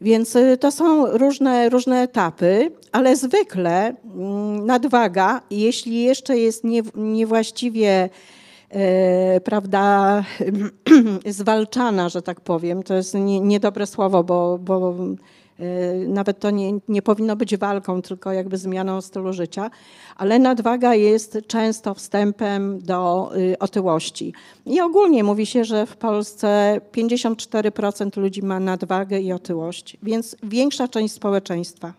Więc y, to są różne, różne etapy, ale zwykle mm, nadwaga, jeśli jeszcze jest nie, niewłaściwie e, prawda, zwalczana, że tak powiem, to jest nie, niedobre słowo, bo, bo Y, nawet to nie, nie powinno być walką, tylko jakby zmianą stylu życia. Ale nadwaga jest często wstępem do y, otyłości. I ogólnie mówi się, że w Polsce 54% ludzi ma nadwagę i otyłość, więc większa część społeczeństwa.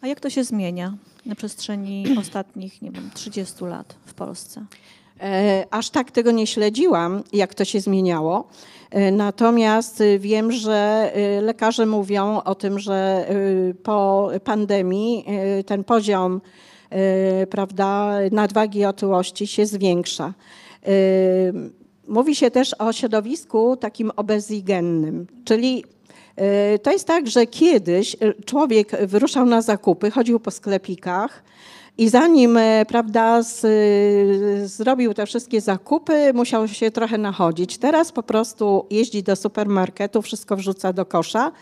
A jak to się zmienia na przestrzeni ostatnich, nie wiem, 30 lat w Polsce? E, aż tak tego nie śledziłam, jak to się zmieniało. E, natomiast e, wiem, że lekarze mówią o tym, że po pandemii ten poziom prawda, nadwagi i otyłości się zwiększa. Mówi się też o środowisku takim obezigennym, czyli to jest tak, że kiedyś człowiek wyruszał na zakupy, chodził po sklepikach, i zanim e, prawda, z, e, zrobił te wszystkie zakupy, musiał się trochę nachodzić. Teraz po prostu jeździ do supermarketu, wszystko wrzuca do kosza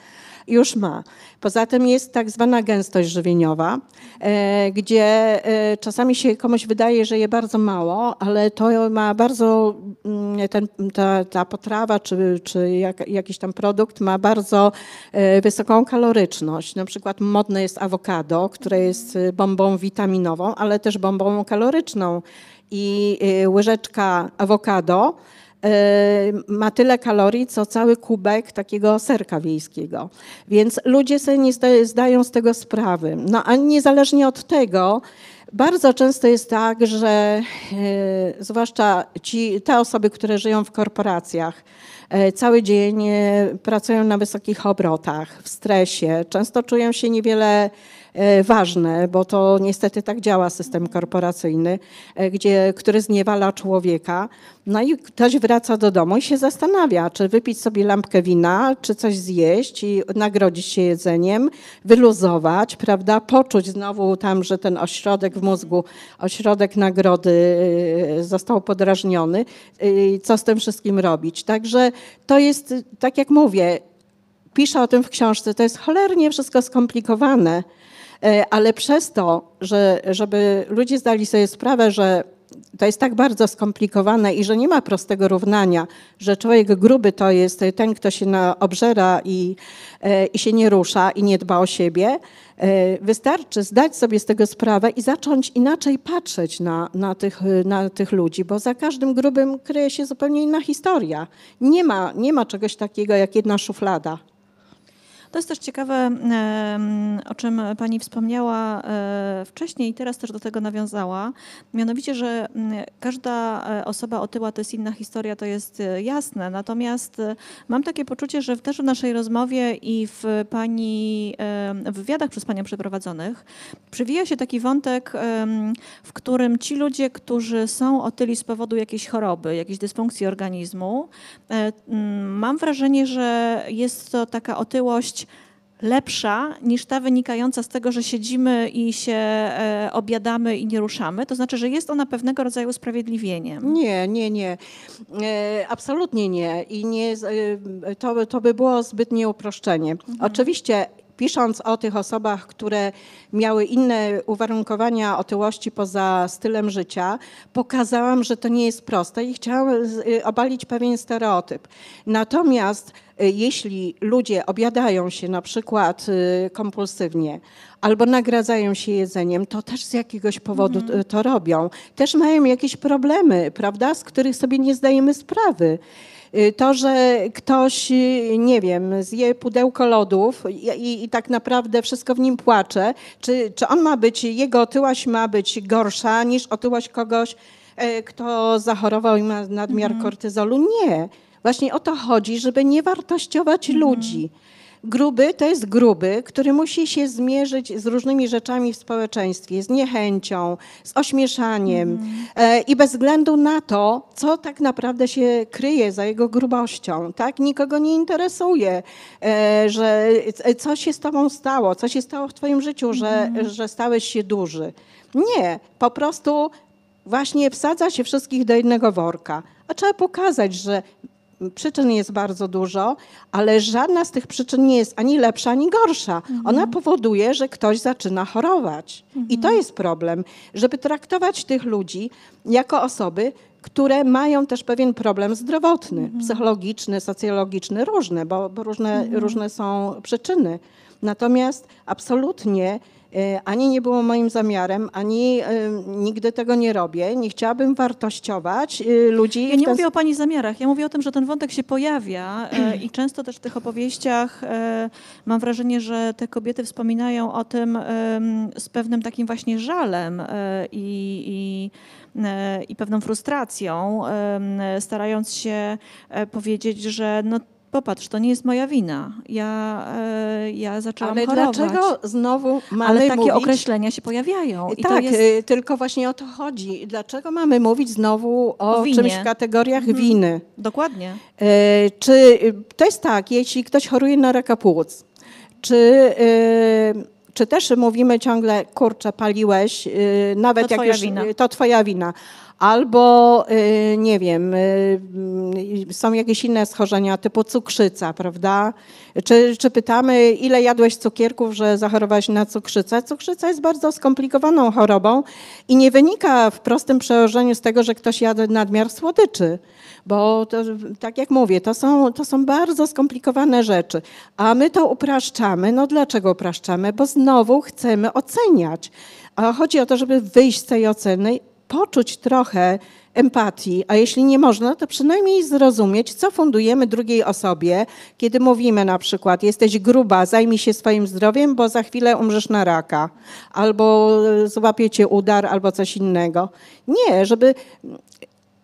już ma. Poza tym jest tak zwana gęstość żywieniowa, e, gdzie e, czasami się komuś wydaje, że je bardzo mało, ale to ma bardzo, mm, ten, ta, ta, potrawa czy, czy jak, jakiś tam produkt ma bardzo e, wysoką kaloryczność. Na przykład modne jest awokado, które jest bombą witaminową, ale też bombą kaloryczną. I łyżeczka awokado ma tyle kalorii, co cały kubek takiego serka wiejskiego. Więc ludzie sobie nie zdają z tego sprawy. No a niezależnie od tego, bardzo często jest tak, że e, zwłaszcza ci, te osoby, które żyją w korporacjach, e, cały dzień e, pracują na wysokich obrotach, w stresie, często czują się niewiele E, ważne, bo to niestety tak działa system korporacyjny, e, gdzie, który zniewala człowieka. No i ktoś wraca do domu i się zastanawia, czy wypić sobie lampkę wina, czy coś zjeść i nagrodzić się jedzeniem, wyluzować, prawda, poczuć znowu tam, że ten ośrodek w mózgu, ośrodek nagrody e, został podrażniony i co z tym wszystkim robić. Także to jest, tak jak mówię, piszę o tym w książce, to jest cholernie wszystko skomplikowane. E, ale przez to, że, żeby ludzie zdali sobie sprawę, że to jest tak bardzo skomplikowane i że nie ma prostego równania, że człowiek gruby to jest ten, kto się obżera i, e, i się nie rusza i nie dba o siebie. E, wystarczy zdać sobie z tego sprawę i zacząć inaczej patrzeć na, na, tych, na tych ludzi, bo za każdym grubym kryje się zupełnie inna historia. Nie ma, nie ma czegoś takiego jak jedna szuflada. To jest też ciekawe, o czym Pani wspomniała e, wcześniej i teraz też do tego nawiązała, mianowicie, że mm, każda e, osoba otyła to jest inna historia, to jest e, jasne, natomiast mam takie poczucie, że też w naszej rozmowie i w Pani w wywiadach przez Panią przeprowadzonych przywija się taki wątek, w którym ci ludzie, którzy są otyli z powodu jakiejś choroby, jakiejś dysfunkcji organizmu, mam wrażenie, że jest to taka otyłość lepsza niż ta wynikająca z tego, że siedzimy i się e, obiadamy i nie ruszamy. To znaczy, że jest ona pewnego rodzaju usprawiedliwieniem. Nie, nie, nie. E, absolutnie nie. I nie, e, to, to by było zbytnie uproszczenie. Mhm. Oczywiście pisząc o tych osobach, które miały inne uwarunkowania otyłości poza stylem życia, pokazałam, że to nie jest proste i chciałam obalić pewien stereotyp. Natomiast Y, jeśli ludzie obiadają się na przykład y, kompulsywnie albo nagradzają się jedzeniem, to też z jakiegoś powodu mhm. to robią. Też mają jakieś problemy, prawda, z których sobie nie zdajemy sprawy. Y, to, że ktoś, nie wiem, zje pudełko lodów i, i, tak naprawdę wszystko w nim płacze, czy, czy on ma być, jego otyłość ma być gorsza niż otyłość kogoś, e, kto zachorował i ma nadmiar mhm. kortyzolu? Nie. Właśnie o to chodzi, żeby nie wartościować mhm. ludzi. Gruby to jest gruby, który musi się zmierzyć z różnymi rzeczami w społeczeństwie, z niechęcią, z ośmieszaniem mhm. E, i bez względu na to, co tak naprawdę się kryje za jego grubością, tak? Nikogo nie interesuje, e, że e, co się z tobą stało, co się stało w twoim życiu, że, mhm. że stałeś się duży. Nie, po prostu właśnie wsadza się wszystkich do jednego worka. A trzeba pokazać, że przyczyn jest bardzo dużo, ale żadna z tych przyczyn nie jest ani lepsza, ani gorsza. Mhm. Ona powoduje, że ktoś zaczyna chorować. Mhm. I to mhm. jest problem, żeby traktować tych ludzi jako osoby, które mają też pewien problem zdrowotny, mhm. psychologiczny, socjologiczny, różne, bo, bo różne, mhm. różne są przyczyny. Natomiast absolutnie E, ani nie było moim zamiarem, ani e, nigdy tego nie robię. Nie chciałabym wartościować e, ludzi. Ja nie ten... mówię o Pani zamiarach, ja mówię o tym, że ten wątek się pojawia i często też w tych opowieściach mam wrażenie, że te kobiety wspominają o tym z pewnym takim właśnie żalem i, i i pewną frustracją, starając się powiedzieć, że no popatrz, to nie jest moja wina. Ja, e, ja zaczęłam Ale chorować. dlaczego znowu mamy Ale takie mówić... określenia się pojawiają. I tak, jest... Y, tylko właśnie o to chodzi. Dlaczego mamy mówić znowu o, o czymś w kategoriach mhm. winy? Dokładnie. E, czy y, to jest tak, jeśli ktoś choruje na raka płuc, czy y, czy też mówimy ciągle, kurczę, paliłeś, nawet to jak już wina. to twoja wina albo y, nie wiem, y, są jakieś inne schorzenia typu cukrzyca, prawda? Czy, czy pytamy, ile jadłeś cukierków, że zachorowałeś na cukrzycę? Cukrzyca jest bardzo skomplikowaną chorobą i nie wynika w prostym przełożeniu z tego, że ktoś jadł nadmiar słodyczy bo to, tak jak mówię, to są, to są bardzo skomplikowane rzeczy, a my to upraszczamy. No dlaczego upraszczamy? Bo znowu chcemy oceniać. A chodzi o to, żeby wyjść z tej oceny poczuć trochę empatii, a jeśli nie można, to przynajmniej zrozumieć, co fundujemy drugiej osobie, kiedy mówimy na przykład, jesteś gruba, zajmij się swoim zdrowiem, bo za chwilę umrzesz na raka, albo e, złapiecie udar, albo coś innego. Nie, żeby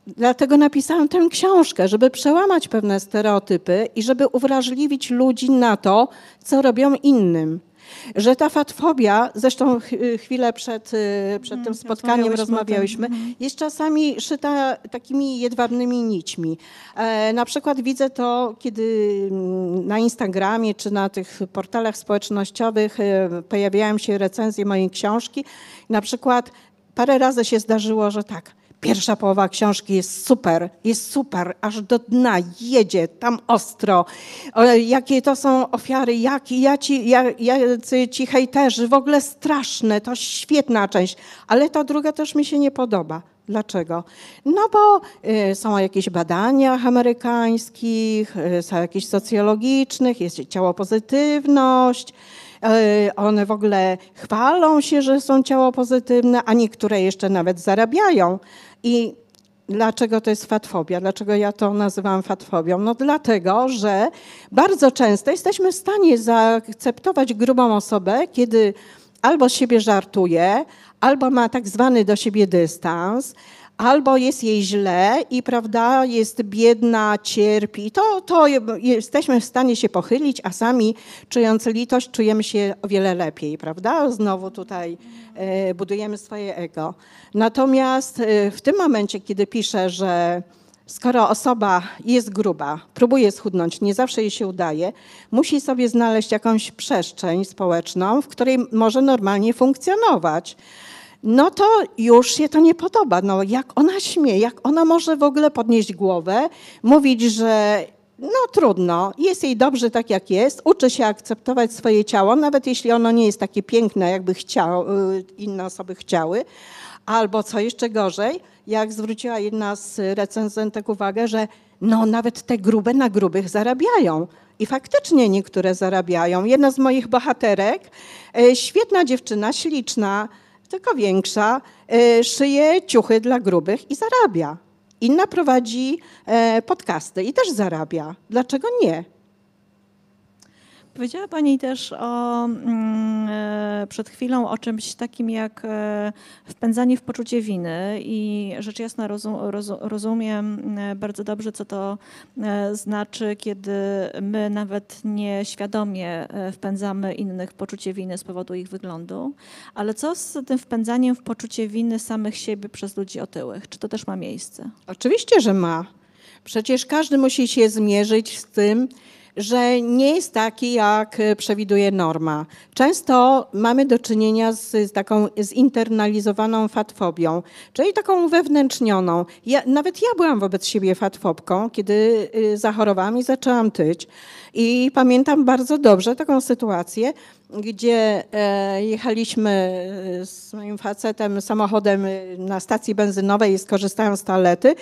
Dlatego napisałam tę książkę, żeby przełamać pewne stereotypy i żeby uwrażliwić ludzi na to, co robią innym że ta fatfobia, zresztą chwilę przed, y, przed tym mm, spotkaniem rozmawiałyśmy, mhm. jest czasami szyta takimi jedwabnymi nićmi. E, na przykład widzę to, kiedy mm, na Instagramie czy na tych portalach społecznościowych e, pojawiają się recenzje mojej książki. Na przykład parę razy się zdarzyło, że tak – Pierwsza połowa książki jest super, jest super, aż do dna jedzie tam ostro. Jakie to są ofiary, jakie ja ci, ja, ci hejterzy, w ogóle straszne, to świetna część. Ale ta druga też mi się nie podoba. Dlaczego? No bo y, są jakieś badania amerykańskich, y, są jakieś socjologicznych, jest ciało pozytywność. E, one w ogóle chwalą się, że są ciało pozytywne, a niektóre jeszcze nawet zarabiają. I Dlaczego to jest fatfobia? Dlaczego ja to nazywam fatfobią? No dlatego, że bardzo często jesteśmy w stanie zaakceptować grubą osobę, kiedy albo z siebie żartuje, albo ma tak zwany do siebie dystans, albo jest jej źle i prawda, jest biedna, cierpi, to, to jesteśmy w stanie się pochylić, a sami czując litość czujemy się o wiele lepiej, prawda? Znowu tutaj e, budujemy swoje ego. Natomiast e, w tym momencie, kiedy piszę, że skoro osoba jest gruba, próbuje schudnąć, nie zawsze jej się udaje, musi sobie znaleźć jakąś przestrzeń społeczną, w której może normalnie funkcjonować no to już się to nie podoba. No jak ona śmie, jak ona może w ogóle podnieść głowę, mówić, że no trudno, jest jej dobrze tak jak jest, uczy się akceptować swoje ciało, nawet jeśli ono nie jest takie piękne, jakby chciał, y, inne osoby chciały. Albo co jeszcze gorzej, jak zwróciła jedna z recenzentek uwagę, że no nawet te grube na grubych zarabiają. I faktycznie niektóre zarabiają. Jedna z moich bohaterek, y, świetna dziewczyna, śliczna, tylko większa, e, szyje ciuchy dla grubych i zarabia. Inna prowadzi e, podcasty i też zarabia. Dlaczego nie? Powiedziała Pani też o, mm, e, przed chwilą o czymś takim jak e, wpędzanie w poczucie winy i rzecz jasna rozumiem e, bardzo dobrze, co to znaczy, kiedy my nawet nieświadomie wpędzamy innych w poczucie winy z powodu ich wyglądu. Ale co z tym wpędzaniem w poczucie winy samych siebie przez ludzi otyłych? Czy to też ma miejsce? Oczywiście, że ma. Przecież każdy musi się zmierzyć z tym, że nie jest taki, jak e, przewiduje norma. Często mamy do czynienia z, z taką zinternalizowaną fatfobią, czyli taką wewnętrznioną. Ja, nawet ja byłam wobec siebie fatfobką, kiedy e, zachorowałam i zaczęłam tyć. I pamiętam bardzo dobrze taką sytuację, gdzie e, jechaliśmy z moim facetem samochodem na stacji benzynowej i skorzystałam z toalety,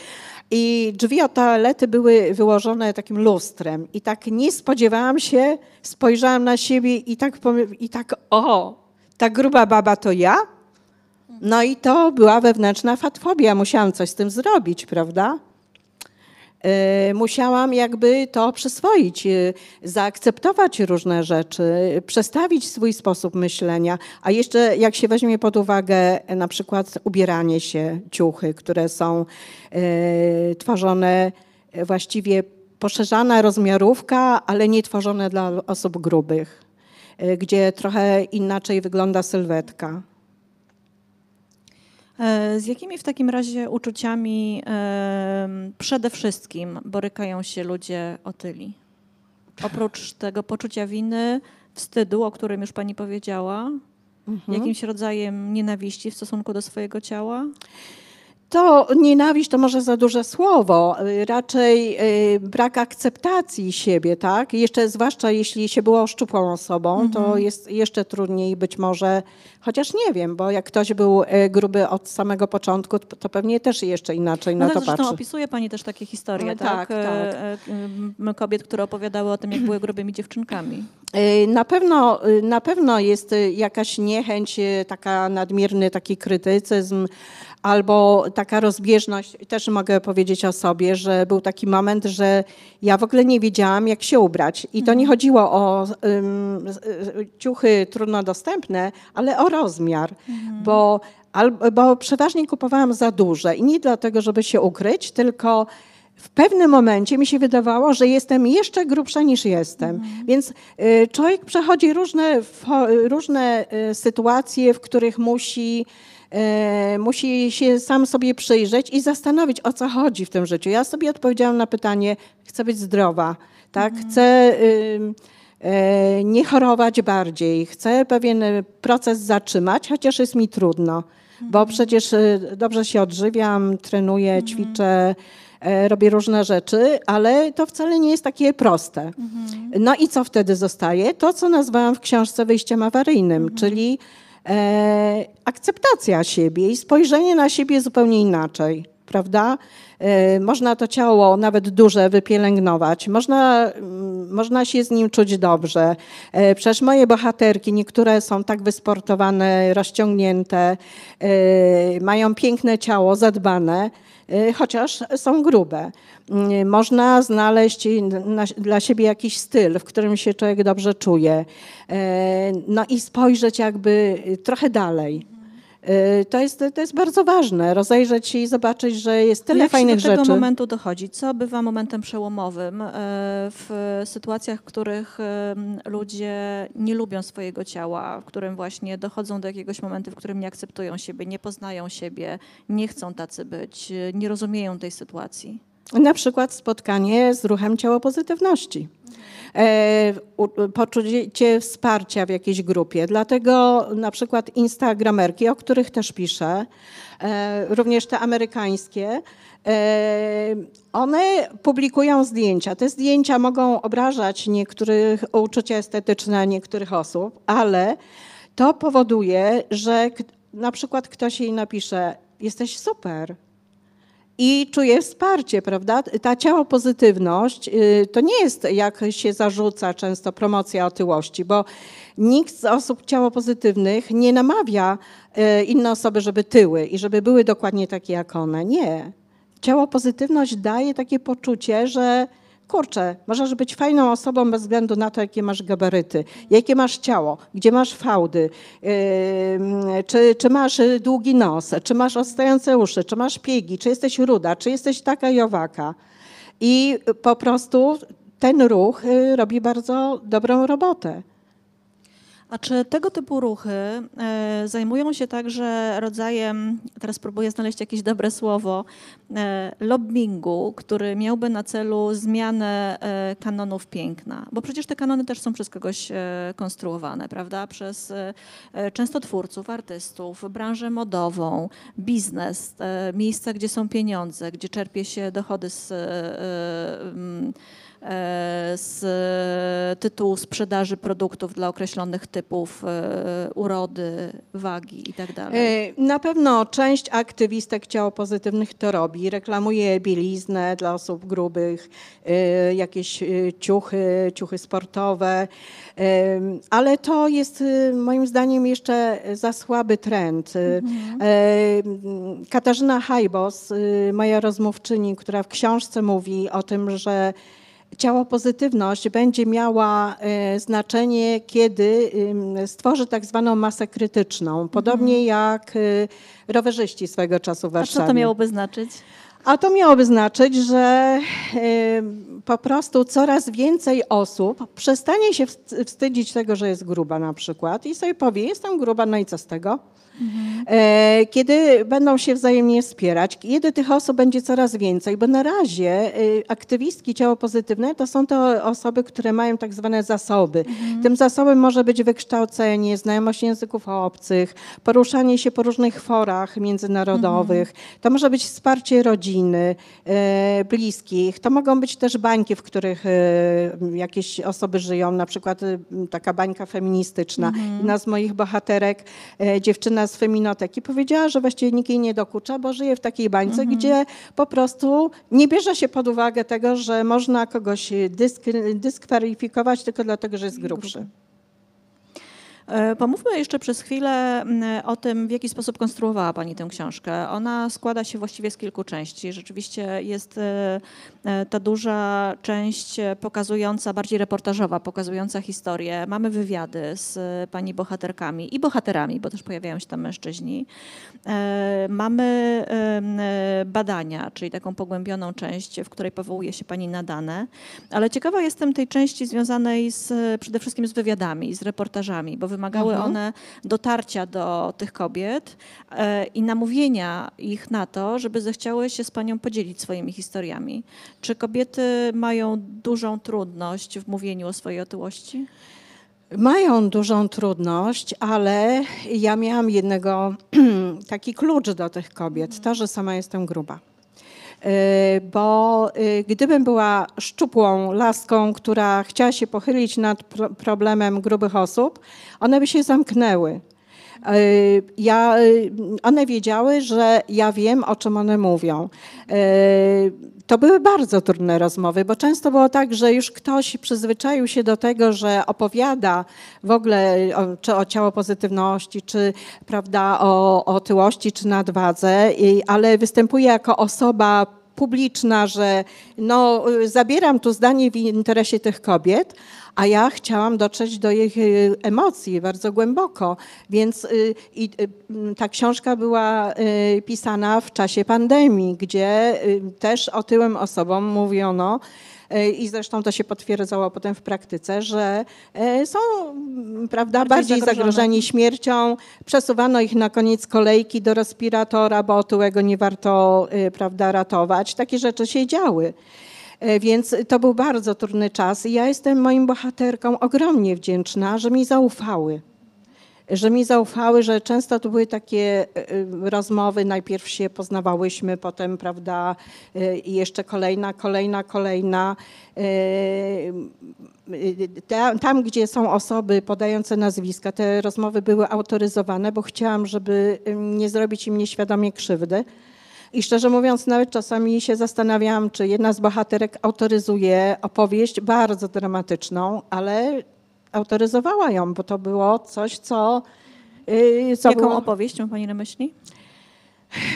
i drzwi od toalety były wyłożone takim lustrem. I tak nie spodziewałam się, spojrzałam na siebie i tak, i tak o, ta gruba baba to ja? No i to była wewnętrzna fatfobia, musiałam coś z tym zrobić, prawda? Y, musiałam jakby to przyswoić, y, zaakceptować różne rzeczy, przestawić swój sposób myślenia. A jeszcze jak się weźmie pod uwagę na przykład ubieranie się, ciuchy, które są y, tworzone właściwie poszerzana rozmiarówka, ale nie tworzone dla osób grubych, gdzie trochę inaczej wygląda sylwetka. E, z jakimi w takim razie uczuciami e, przede wszystkim borykają się ludzie otyli? Oprócz tego poczucia winy, wstydu, o którym już pani powiedziała, mhm. jakimś rodzajem nienawiści w stosunku do swojego ciała? To nienawiść to może za duże słowo, y, raczej y, brak akceptacji siebie, tak? Jeszcze zwłaszcza jeśli się było szczupłą osobą, to mhm. jest jeszcze trudniej być może, chociaż nie wiem, bo jak ktoś był y, gruby od samego początku, to pewnie też jeszcze inaczej no na tak, to patrzy. opisuje Pani też takie historie, no, tak, tak? tak? Kobiet, które opowiadały o tym, jak były grubymi dziewczynkami. Na pewno, na pewno jest jakaś niechęć, taka nadmierny taki krytycyzm, albo taka rozbieżność. Też mogę powiedzieć o sobie, że był taki moment, że ja w ogóle nie wiedziałam, jak się ubrać. I to nie mhm. chodziło o um, ciuchy trudno dostępne, ale o rozmiar, mhm. bo, przeważnie kupowałam za duże. I nie dlatego, żeby się ukryć, tylko w pewnym momencie mi się wydawało, że jestem jeszcze grubsza niż jestem. Mhm. Więc y, człowiek przechodzi różne, różne y, sytuacje, w których musi E, musi się sam sobie przyjrzeć i zastanowić, o co chodzi w tym życiu. Ja sobie odpowiedziałam na pytanie, chcę być zdrowa, tak? Mhm. Chcę e, nie chorować bardziej, chcę pewien proces zatrzymać, chociaż jest mi trudno, bo mhm. przecież y, dobrze się odżywiam, trenuję, mhm. ćwiczę e, robię różne rzeczy, ale to wcale nie jest takie proste. Mhm. No i co wtedy zostaje? To, co nazwałam w książce wyjściem awaryjnym, mhm. czyli E, akceptacja siebie i spojrzenie na siebie zupełnie inaczej, prawda? E, można to ciało, nawet duże, wypielęgnować, można, mm, można się z nim czuć dobrze. E, przecież moje bohaterki, niektóre są tak wysportowane, rozciągnięte, mają piękne ciało, zadbane Y, chociaż są grube. Y, można znaleźć dla siebie jakiś styl, w którym się człowiek dobrze czuje, y, no i spojrzeć jakby trochę dalej. Y, to jest, to jest bardzo ważne, rozejrzeć się i zobaczyć, że jest tyle Jak fajnych rzeczy. Jak do tego momentu dochodzi? Co bywa momentem przełomowym e, w sytuacjach, w których ludzie nie lubią swojego ciała, w którym właśnie dochodzą do jakiegoś momentu, w którym nie akceptują siebie, nie poznają siebie, nie chcą tacy być, e, nie rozumieją tej sytuacji? Na przykład spotkanie z ruchem ciało pozytywności E, poczucie wsparcia w jakiejś grupie. Dlatego na przykład Instagramerki, o których też piszę, e, również te amerykańskie, e, one publikują zdjęcia. Te zdjęcia mogą obrażać niektórych uczucia estetyczne niektórych osób, ale to powoduje, że na przykład ktoś jej napisze: Jesteś super, i czuję wsparcie, prawda? Ta ciało pozytywność y, to nie jest, jak się zarzuca często promocja otyłości, bo nikt z osób ciało pozytywnych nie namawia y, inne osoby, żeby tyły i żeby były dokładnie takie jak one. Nie. Ciało pozytywność daje takie poczucie, że kurczę, możesz być fajną osobą bez względu na to, jakie masz gabaryty, jakie masz ciało, gdzie masz fałdy, czy, czy masz y, długi nos, czy masz odstające uszy, czy masz piegi, czy jesteś ruda, czy jesteś taka i owaka. I po prostu ten ruch y, robi bardzo dobrą robotę. A czy tego typu ruchy e, zajmują się także rodzajem, teraz próbuję znaleźć jakieś dobre słowo, e, lobbingu, który miałby na celu zmianę e, kanonów piękna? Bo przecież te kanony też są przez kogoś konstruowane, prawda? Przez często twórców, artystów, branżę modową, biznes, miejsca, gdzie są pieniądze, gdzie czerpie się dochody z E, z tytułu sprzedaży produktów dla określonych typów e, urody, wagi itd. Tak e, na pewno część aktywistek ciało pozytywnych to robi. Reklamuje bieliznę dla osób grubych, jakieś ciuchy, ciuchy sportowe, ale to jest moim zdaniem jeszcze za słaby trend. Mhm. Katarzyna Hajbos, moja rozmówczyni, która w książce mówi o tym, że ciała pozytywność będzie miała e, znaczenie, kiedy stworzy tak zwaną masę krytyczną, mhm. podobnie jak y, rowerzyści swego czasu w Warszawie. A co to miałoby znaczyć? A to miałoby znaczyć, że y, po prostu coraz więcej osób przestanie się wstydzić tego, że jest gruba na przykład i sobie powie, jestem gruba, no i co z tego? Mhm. E, kiedy będą się wzajemnie wspierać, kiedy tych osób będzie coraz więcej, bo na razie e, aktywistki ciało pozytywne to są to osoby, które mają tak zwane zasoby. Mhm. Tym zasobem może być wykształcenie, znajomość języków obcych, poruszanie się po różnych forach międzynarodowych, mhm. to może być wsparcie rodziny, e, bliskich, to mogą być też bańki, w których jakieś osoby żyją, na przykład taka bańka feministyczna. Mhm. Jedna z moich bohaterek, dziewczyna z feminoteki powiedziała, że właściwie nikt jej nie dokucza, bo żyje w takiej bańce, mhm. gdzie po prostu nie bierze się pod uwagę tego, że można kogoś dyskry, dyskwalifikować tylko dlatego, że jest grubszy. E, pomówmy jeszcze przez chwilę mm, o tym, w jaki sposób konstruowała Pani tę książkę. Ona składa się właściwie z kilku części. Rzeczywiście jest e, e, ta duża część pokazująca, bardziej reportażowa, pokazująca historię. Mamy wywiady z Pani bohaterkami i bohaterami, bo też pojawiają się tam mężczyźni. Mamy badania, czyli taką pogłębioną część, w której powołuje się Pani na dane. Ale ciekawa jestem tej części związanej z, przede wszystkim z wywiadami, z reportażami, bo wy Wymagały mhm. one dotarcia do tych kobiet e, i namówienia ich na to, żeby zechciały się z panią podzielić swoimi historiami. Czy kobiety mają dużą trudność w mówieniu o swojej otyłości? Mają dużą trudność, ale ja miałam jednego taki klucz do tych kobiet, mhm. to, że sama jestem gruba. Y, bo y, gdybym była szczupłą laską, która chciała się pochylić nad problemem grubych osób, one by się zamknęły. E, ja, e, one wiedziały, że ja wiem, o czym one mówią. E, to były bardzo trudne rozmowy, bo często było tak, że już ktoś przyzwyczaił się do tego, że opowiada w ogóle o, czy o ciało pozytywności, czy prawda, o otyłości, czy nadwadze, i, ale występuje jako osoba publiczna, że no, zabieram tu zdanie w interesie tych kobiet, a ja chciałam dotrzeć do ich y, emocji bardzo głęboko. Więc y, i, y, mm, ta książka była pisana w czasie pandemii, gdzie też otyłym osobom mówiono, i zresztą to się potwierdzało potem w praktyce, że są mm, prawda, bardziej, bardziej zagrożeni śmiercią. Przesuwano ich na koniec kolejki do respiratora, bo otyłego nie warto prawda, ratować. Takie rzeczy się działy. E, więc to był bardzo trudny czas. i Ja jestem moim bohaterkom ogromnie wdzięczna, że mi zaufały. Że mi zaufały, że często to były takie e, rozmowy, najpierw się poznawałyśmy, potem, prawda, e, i jeszcze kolejna, kolejna, kolejna. Tam, gdzie są osoby podające nazwiska, te rozmowy były autoryzowane, bo chciałam, żeby nie zrobić im nieświadomie krzywdy. I szczerze mówiąc, nawet czasami się zastanawiałam, czy jedna z bohaterek autoryzuje opowieść bardzo dramatyczną, ale autoryzowała ją, bo to było coś, co. Y, co Jaką było... opowieść ma pani na myśli?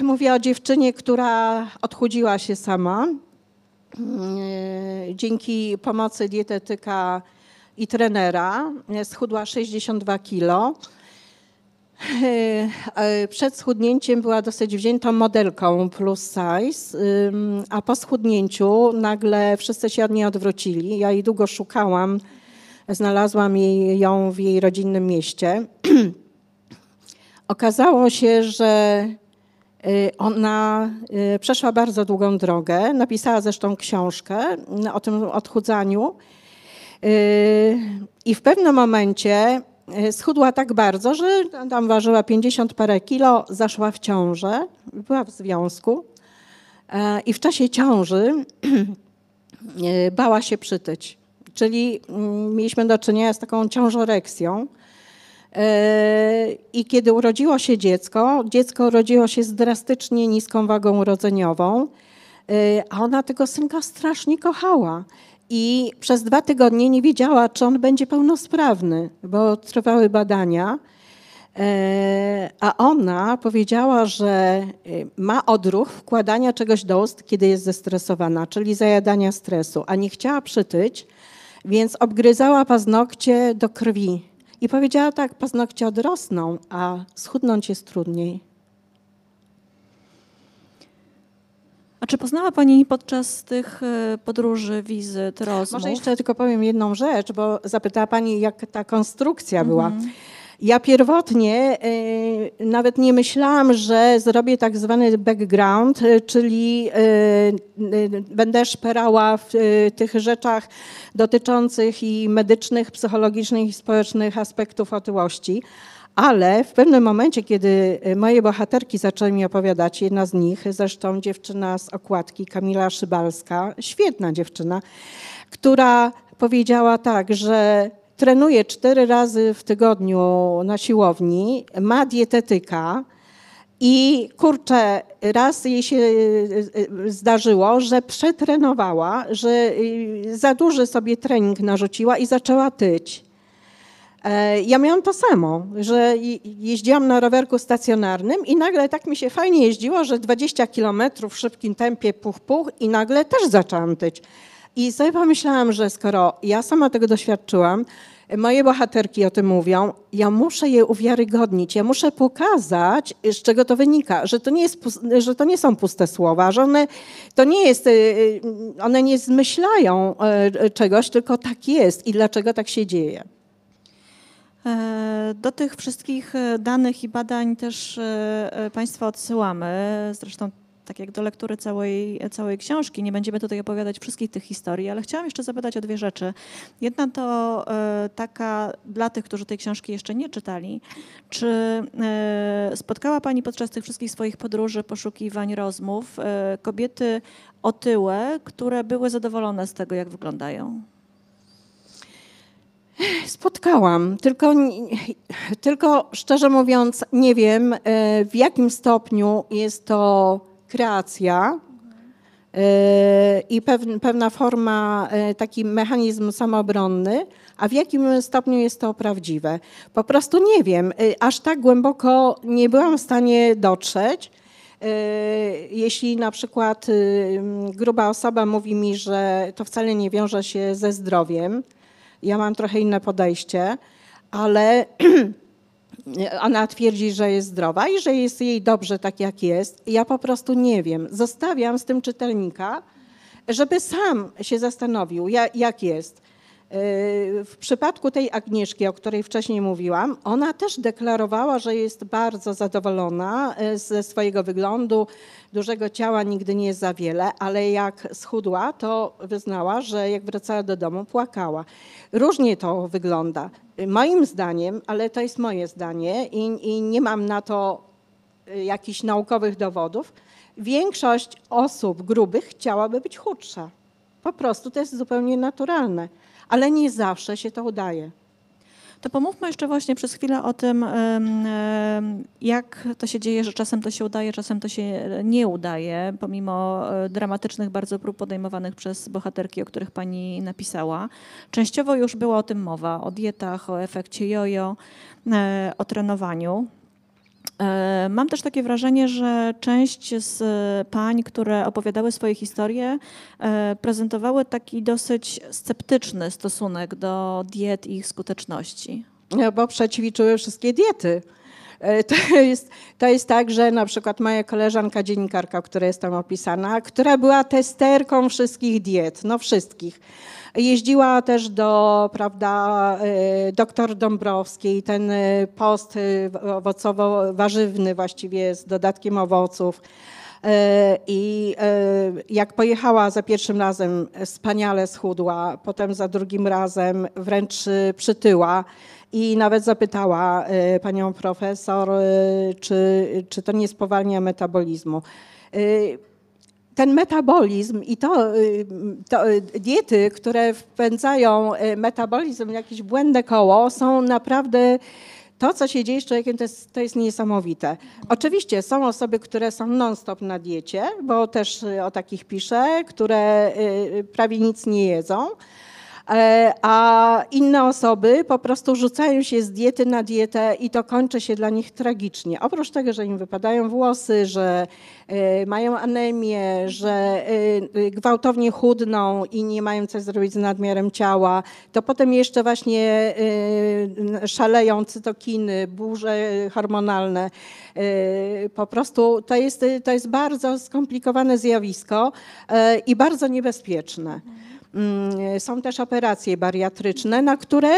Mówię o dziewczynie, która odchudziła się sama. Y, dzięki pomocy dietetyka i trenera y, schudła 62 kilo E, e, przed schudnięciem była dosyć wziętą modelką plus size, a po schudnięciu nagle wszyscy się od niej odwrócili. Ja jej długo szukałam, znalazłam jej, ją w jej rodzinnym mieście. Okazało się, że y, ona y, przeszła bardzo długą drogę, napisała zresztą książkę o tym odchudzaniu. Y, I w pewnym momencie Y, schudła tak bardzo, że tam ważyła 50 parę kilo, zaszła w ciążę, była w związku e, i w czasie ciąży y, bała się przytyć. Czyli mm, mieliśmy do czynienia z taką ciążoreksją. E, I kiedy urodziło się dziecko, dziecko urodziło się z drastycznie niską wagą urodzeniową, e, a ona tego synka strasznie kochała i przez dwa tygodnie nie wiedziała, czy on będzie pełnosprawny, bo trwały badania. E, a ona powiedziała, że e, ma odruch wkładania czegoś do ust, kiedy jest zestresowana, czyli zajadania stresu, a nie chciała przytyć, więc obgryzała paznokcie do krwi. I powiedziała tak, paznokcie odrosną, a schudnąć jest trudniej. A czy poznała Pani podczas tych e, podróży, wizyt, rozmów? Może jeszcze tylko powiem jedną rzecz, bo zapytała Pani, jak ta konstrukcja była. Mhm. Ja pierwotnie y, nawet nie myślałam, że zrobię tak zwany background, e, czyli y, y, będę szperała w tych rzeczach dotyczących i medycznych, psychologicznych i społecznych aspektów otyłości. Ale w pewnym momencie, kiedy e, moje bohaterki zaczęły mi opowiadać, jedna z nich, zresztą dziewczyna z okładki, Kamila Szybalska, świetna dziewczyna, która powiedziała tak, że trenuje cztery razy w tygodniu na siłowni, ma dietetyka, i kurczę, raz jej się e, e, zdarzyło, że przetrenowała, że za duży sobie trening narzuciła i zaczęła tyć. E, ja miałam to samo, że jeździłam na rowerku stacjonarnym i nagle tak mi się fajnie jeździło, że 20 kilometrów w szybkim tempie puch puch i nagle też zaczęłam tyć. I sobie pomyślałam, że skoro ja sama tego doświadczyłam, moje bohaterki o tym mówią, ja muszę je uwiarygodnić, ja muszę pokazać, z czego to wynika, że to nie, jest, że to nie są puste słowa, że one, to nie jest, y, y, one nie zmyślają e, czegoś, tylko tak jest i dlaczego tak się dzieje. E, do tych wszystkich e, danych i badań też e, Państwa odsyłamy. Zresztą tak jak do lektury całej, całej książki, nie będziemy tutaj opowiadać wszystkich tych historii, ale chciałam jeszcze zapytać o dwie rzeczy. Jedna to taka dla tych, którzy tej książki jeszcze nie czytali, czy spotkała Pani podczas tych wszystkich swoich podróży, poszukiwań, rozmów kobiety otyłe, które były zadowolone z tego, jak wyglądają? Spotkałam, tylko, tylko szczerze mówiąc, nie wiem e, w jakim stopniu jest to kreacja e, i pewna forma, e, taki mechanizm samoobronny, a w jakim stopniu jest to prawdziwe. Po prostu nie wiem, aż tak głęboko nie byłam w stanie dotrzeć. Jeśli na przykład gruba osoba mówi mi, że to wcale nie wiąże się ze zdrowiem, ja mam trochę inne podejście, ale ona twierdzi, że jest zdrowa i że jest jej dobrze tak, jak jest. Ja po prostu nie wiem. Zostawiam z tym czytelnika, żeby sam się zastanowił, jak jest. Y, w przypadku tej Agnieszki, o której wcześniej mówiłam, ona też deklarowała, że jest bardzo zadowolona y, ze swojego wyglądu. Dużego ciała nigdy nie jest za wiele, ale jak schudła, to wyznała, że jak wracała do domu, płakała. Różnie to wygląda. Y, moim zdaniem, ale to jest moje zdanie i, i nie mam na to jakichś naukowych dowodów, większość osób grubych chciałaby być chudsza. Po prostu to jest zupełnie naturalne ale nie zawsze się to udaje. To pomówmy jeszcze właśnie przez chwilę o tym, jak to się dzieje, że czasem to się udaje, czasem to się nie udaje, pomimo e, dramatycznych bardzo prób podejmowanych przez bohaterki, o których pani napisała. Częściowo już była o tym mowa, o dietach, o efekcie jojo, e, o trenowaniu. E, mam też takie wrażenie, że część z pań, które opowiadały swoje historie, e, prezentowały taki dosyć sceptyczny stosunek do diet i ich skuteczności. No bo przećwiczyły wszystkie diety. E, to jest, to jest tak, że na przykład moja koleżanka dziennikarka, która jest tam opisana, która była testerką wszystkich diet, no wszystkich Jeździła też do, prawda, y, doktor Dąbrowskiej, ten y, post y, owocowo-warzywny właściwie z dodatkiem owoców. I jak pojechała za pierwszym razem, wspaniale schudła, potem za drugim razem wręcz przytyła i nawet zapytała panią profesor, czy, czy to nie spowalnia metabolizmu ten metabolizm i to, y, to, y, diety, które wpędzają y, metabolizm w jakieś błędne koło, są naprawdę to, co się dzieje z człowiekiem, to jest, to jest niesamowite. Oczywiście są osoby, które są non-stop na diecie, bo też o takich piszę, które prawie nic nie jedzą. E, a inne osoby po prostu rzucają się z diety na dietę i to kończy się dla nich tragicznie. Oprócz tego, że im wypadają włosy, że e, mają anemię, że e, gwałtownie chudną i nie mają co zrobić z nadmiarem ciała, to potem jeszcze właśnie szaleją cytokiny, burze hormonalne. Po prostu to jest, to jest bardzo skomplikowane zjawisko i bardzo niebezpieczne. Mm, są też operacje bariatryczne, na które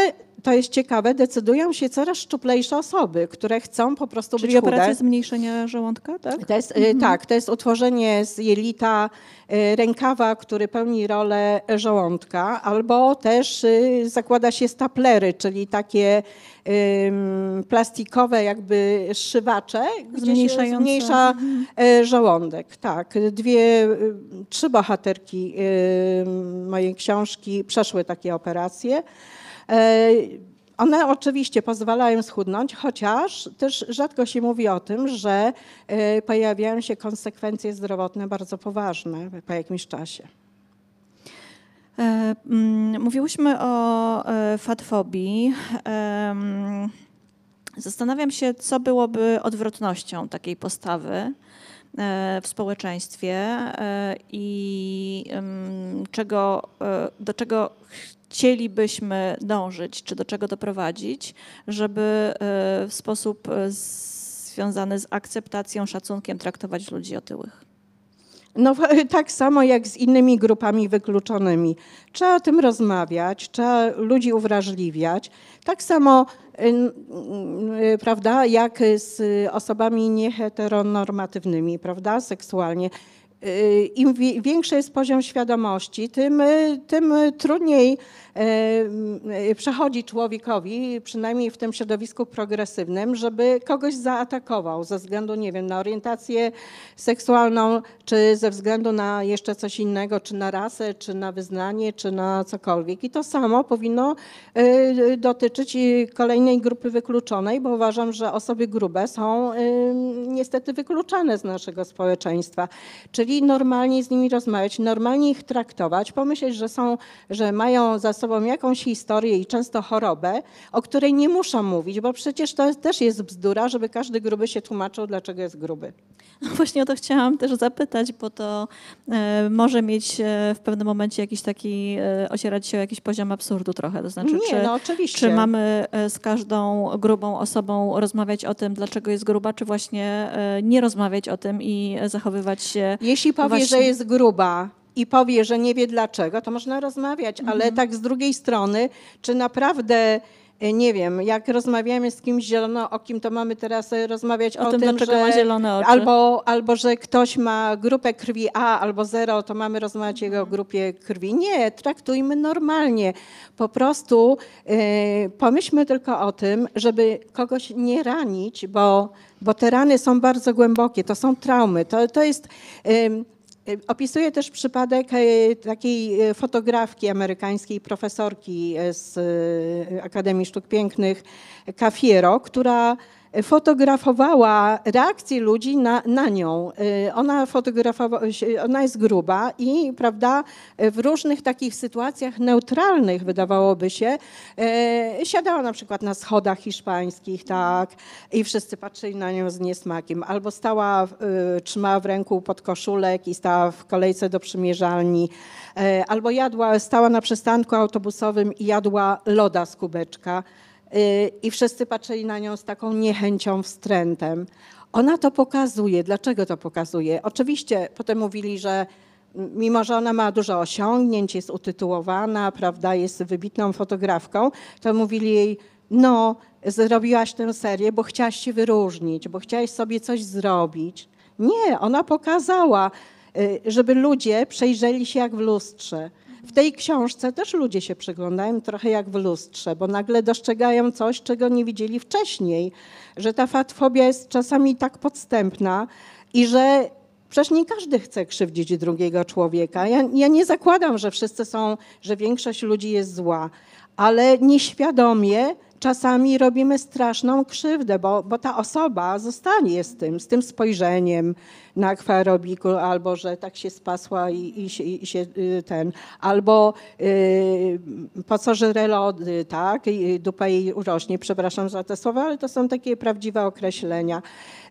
to jest ciekawe, decydują się coraz szczuplejsze osoby, które chcą po prostu Czyli być chude. Czyli operacja zmniejszenia żołądka, tak? To jest, y, mhm. Tak, to jest utworzenie z jelita y, rękawa, który pełni rolę żołądka, albo też y, zakłada się staplery, czyli takie plastikowe jakby szywacze, zmniejszające. zmniejsza mhm. e, żołądek. Tak, dwie, y, trzy bohaterki y, mojej książki przeszły takie operacje. E, one oczywiście pozwalają schudnąć, chociaż też rzadko się mówi o tym, że e, pojawiają się konsekwencje zdrowotne bardzo poważne po jakimś czasie. E, mm, mówiłyśmy o e, fatfobii. E, mm, zastanawiam się, co byłoby odwrotnością takiej postawy w społeczeństwie i mm, czego, do czego chcielibyśmy dążyć, czy do czego doprowadzić, żeby w sposób związany z akceptacją, szacunkiem traktować ludzi otyłych. No, tak samo jak z innymi grupami wykluczonymi. Trzeba o tym rozmawiać, trzeba ludzi uwrażliwiać. Tak samo, y, y, prawda, jak z osobami nieheteronormatywnymi, prawda, seksualnie. Y, Im większy jest poziom świadomości, tym, tym trudniej E, przechodzi człowiekowi, przynajmniej w tym środowisku progresywnym, żeby kogoś zaatakował ze względu, nie wiem, na orientację seksualną, czy ze względu na jeszcze coś innego, czy na rasę, czy na wyznanie, czy na cokolwiek. I to samo powinno e, dotyczyć kolejnej grupy wykluczonej, bo uważam, że osoby grube są e, niestety wykluczane z naszego społeczeństwa. Czyli normalnie z nimi rozmawiać, normalnie ich traktować, pomyśleć, że są, że mają za sobą sobą jakąś historię i często chorobę, o której nie muszą mówić, bo przecież to jest, też jest bzdura, żeby każdy gruby się tłumaczył, dlaczego jest gruby. No właśnie o to chciałam też zapytać, bo to e, może mieć e, w pewnym momencie jakiś taki, y, osierać się o jakiś poziom absurdu trochę. To znaczy, nie, czy, no oczywiście. czy mamy z każdą grubą osobą rozmawiać o tym, dlaczego jest gruba, czy właśnie nie rozmawiać o tym i zachowywać się. Jeśli powie, właśnie... że jest gruba, i powie, że nie wie dlaczego, to można rozmawiać, mhm. ale tak z drugiej strony, czy naprawdę e, nie wiem, jak rozmawiamy z kimś zielonookim, to mamy teraz e, rozmawiać o, o tym, tym dlaczego że, ma zielone oczy. Albo, albo, że ktoś ma grupę krwi A albo zero, to mamy rozmawiać jego o mhm. grupie krwi. Nie, traktujmy normalnie. Po prostu yy, pomyślmy tylko o tym, żeby kogoś nie ranić, bo, bo te rany są bardzo głębokie, to są traumy. To, to jest... Yy, Y, opisuję też przypadek y, takiej y, fotografki amerykańskiej, profesorki z Akademii Sztuk Pięknych, Cafiero, która fotografowała reakcję ludzi na, na nią. Y, ona, y, ona jest gruba i prawda, w różnych takich sytuacjach neutralnych wydawałoby się, y, siadała na przykład na schodach hiszpańskich tak, i wszyscy patrzyli na nią z niesmakiem. Albo stała, trzymała w ręku podkoszulek i stała w kolejce do przymierzalni. Albo jadła, stała na przystanku autobusowym i jadła loda z kubeczka. Y, i wszyscy patrzyli na nią z taką niechęcią, wstrętem. Ona to pokazuje. Dlaczego to pokazuje? Oczywiście potem mówili, że mimo że ona ma dużo osiągnięć, jest utytułowana, prawda, jest wybitną fotografką, to mówili jej, no, zrobiłaś tę serię, bo chciałaś się wyróżnić, bo chciałaś sobie coś zrobić. Nie, ona pokazała, y, żeby ludzie przejrzeli się jak w lustrze. W tej książce też ludzie się przyglądają trochę jak w lustrze, bo nagle dostrzegają coś, czego nie widzieli wcześniej, że ta fatfobia jest czasami tak podstępna i że Przecież nie każdy chce krzywdzić drugiego człowieka. Ja, ja, nie zakładam, że wszyscy są, że większość ludzi jest zła, ale nieświadomie czasami robimy straszną krzywdę, bo, bo ta osoba zostanie z tym, z tym spojrzeniem na kwaerobiku, albo że tak się spasła i, i, się, i się y, ten, albo y, po co żre tak, I dupa jej urośnie, przepraszam za te słowa, ale to są takie prawdziwe określenia.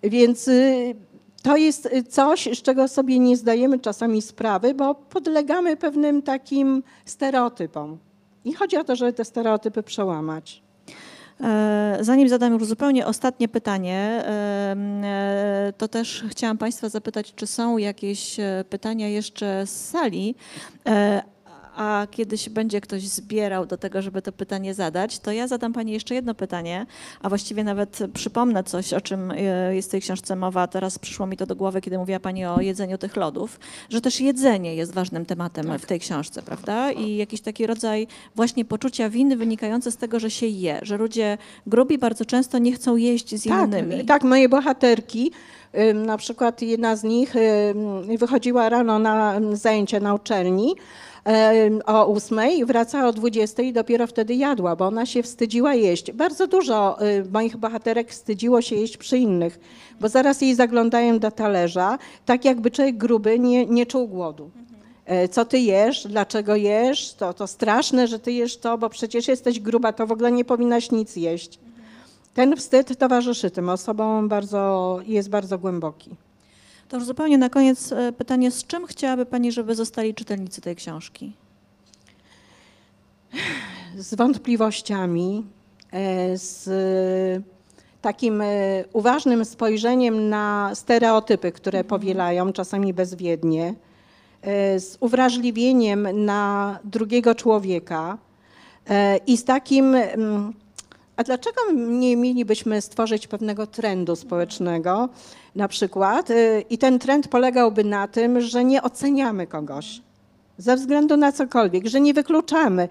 Więc y, to jest coś, z czego sobie nie zdajemy czasami sprawy, bo podlegamy pewnym takim stereotypom. I chodzi o to, żeby te stereotypy przełamać. E, zanim zadam już zupełnie ostatnie pytanie, e, to też chciałam Państwa zapytać, czy są jakieś e, pytania jeszcze z sali, a kiedy się będzie ktoś zbierał do tego, żeby to pytanie zadać, to ja zadam Pani jeszcze jedno pytanie, a właściwie nawet przypomnę coś, o czym e, jest w tej książce mowa. Teraz przyszło mi to do głowy, kiedy mówiła Pani o jedzeniu tych lodów, że też jedzenie jest ważnym tematem tak. w tej książce, prawda? I jakiś taki rodzaj właśnie poczucia winy wynikający z tego, że się je, że ludzie grubi bardzo często nie chcą jeść z tak, innymi. Tak, moje bohaterki, na przykład jedna z nich wychodziła rano na zajęcie na uczelni, o 8 wracała o 20 i dopiero wtedy jadła, bo ona się wstydziła jeść. Bardzo dużo y, moich bohaterek wstydziło się jeść przy innych, bo zaraz jej zaglądają do talerza, tak jakby człowiek gruby nie, nie czuł głodu e, co ty jesz, dlaczego jesz, to, to straszne, że ty jesz to, bo przecież jesteś gruba, to w ogóle nie powinnaś nic jeść. Ten wstyd towarzyszy tym osobom, bardzo, jest bardzo głęboki. To już zupełnie na koniec e, pytanie, z czym chciałaby Pani, żeby zostali czytelnicy tej książki? Z wątpliwościami, e, z takim e, uważnym spojrzeniem na stereotypy, które mhm. powielają czasami bezwiednie, z uwrażliwieniem na drugiego człowieka i z takim mm, a dlaczego nie mielibyśmy stworzyć pewnego trendu społecznego na przykład? Y, I ten trend polegałby na tym, że nie oceniamy kogoś ze względu na cokolwiek, że nie wykluczamy,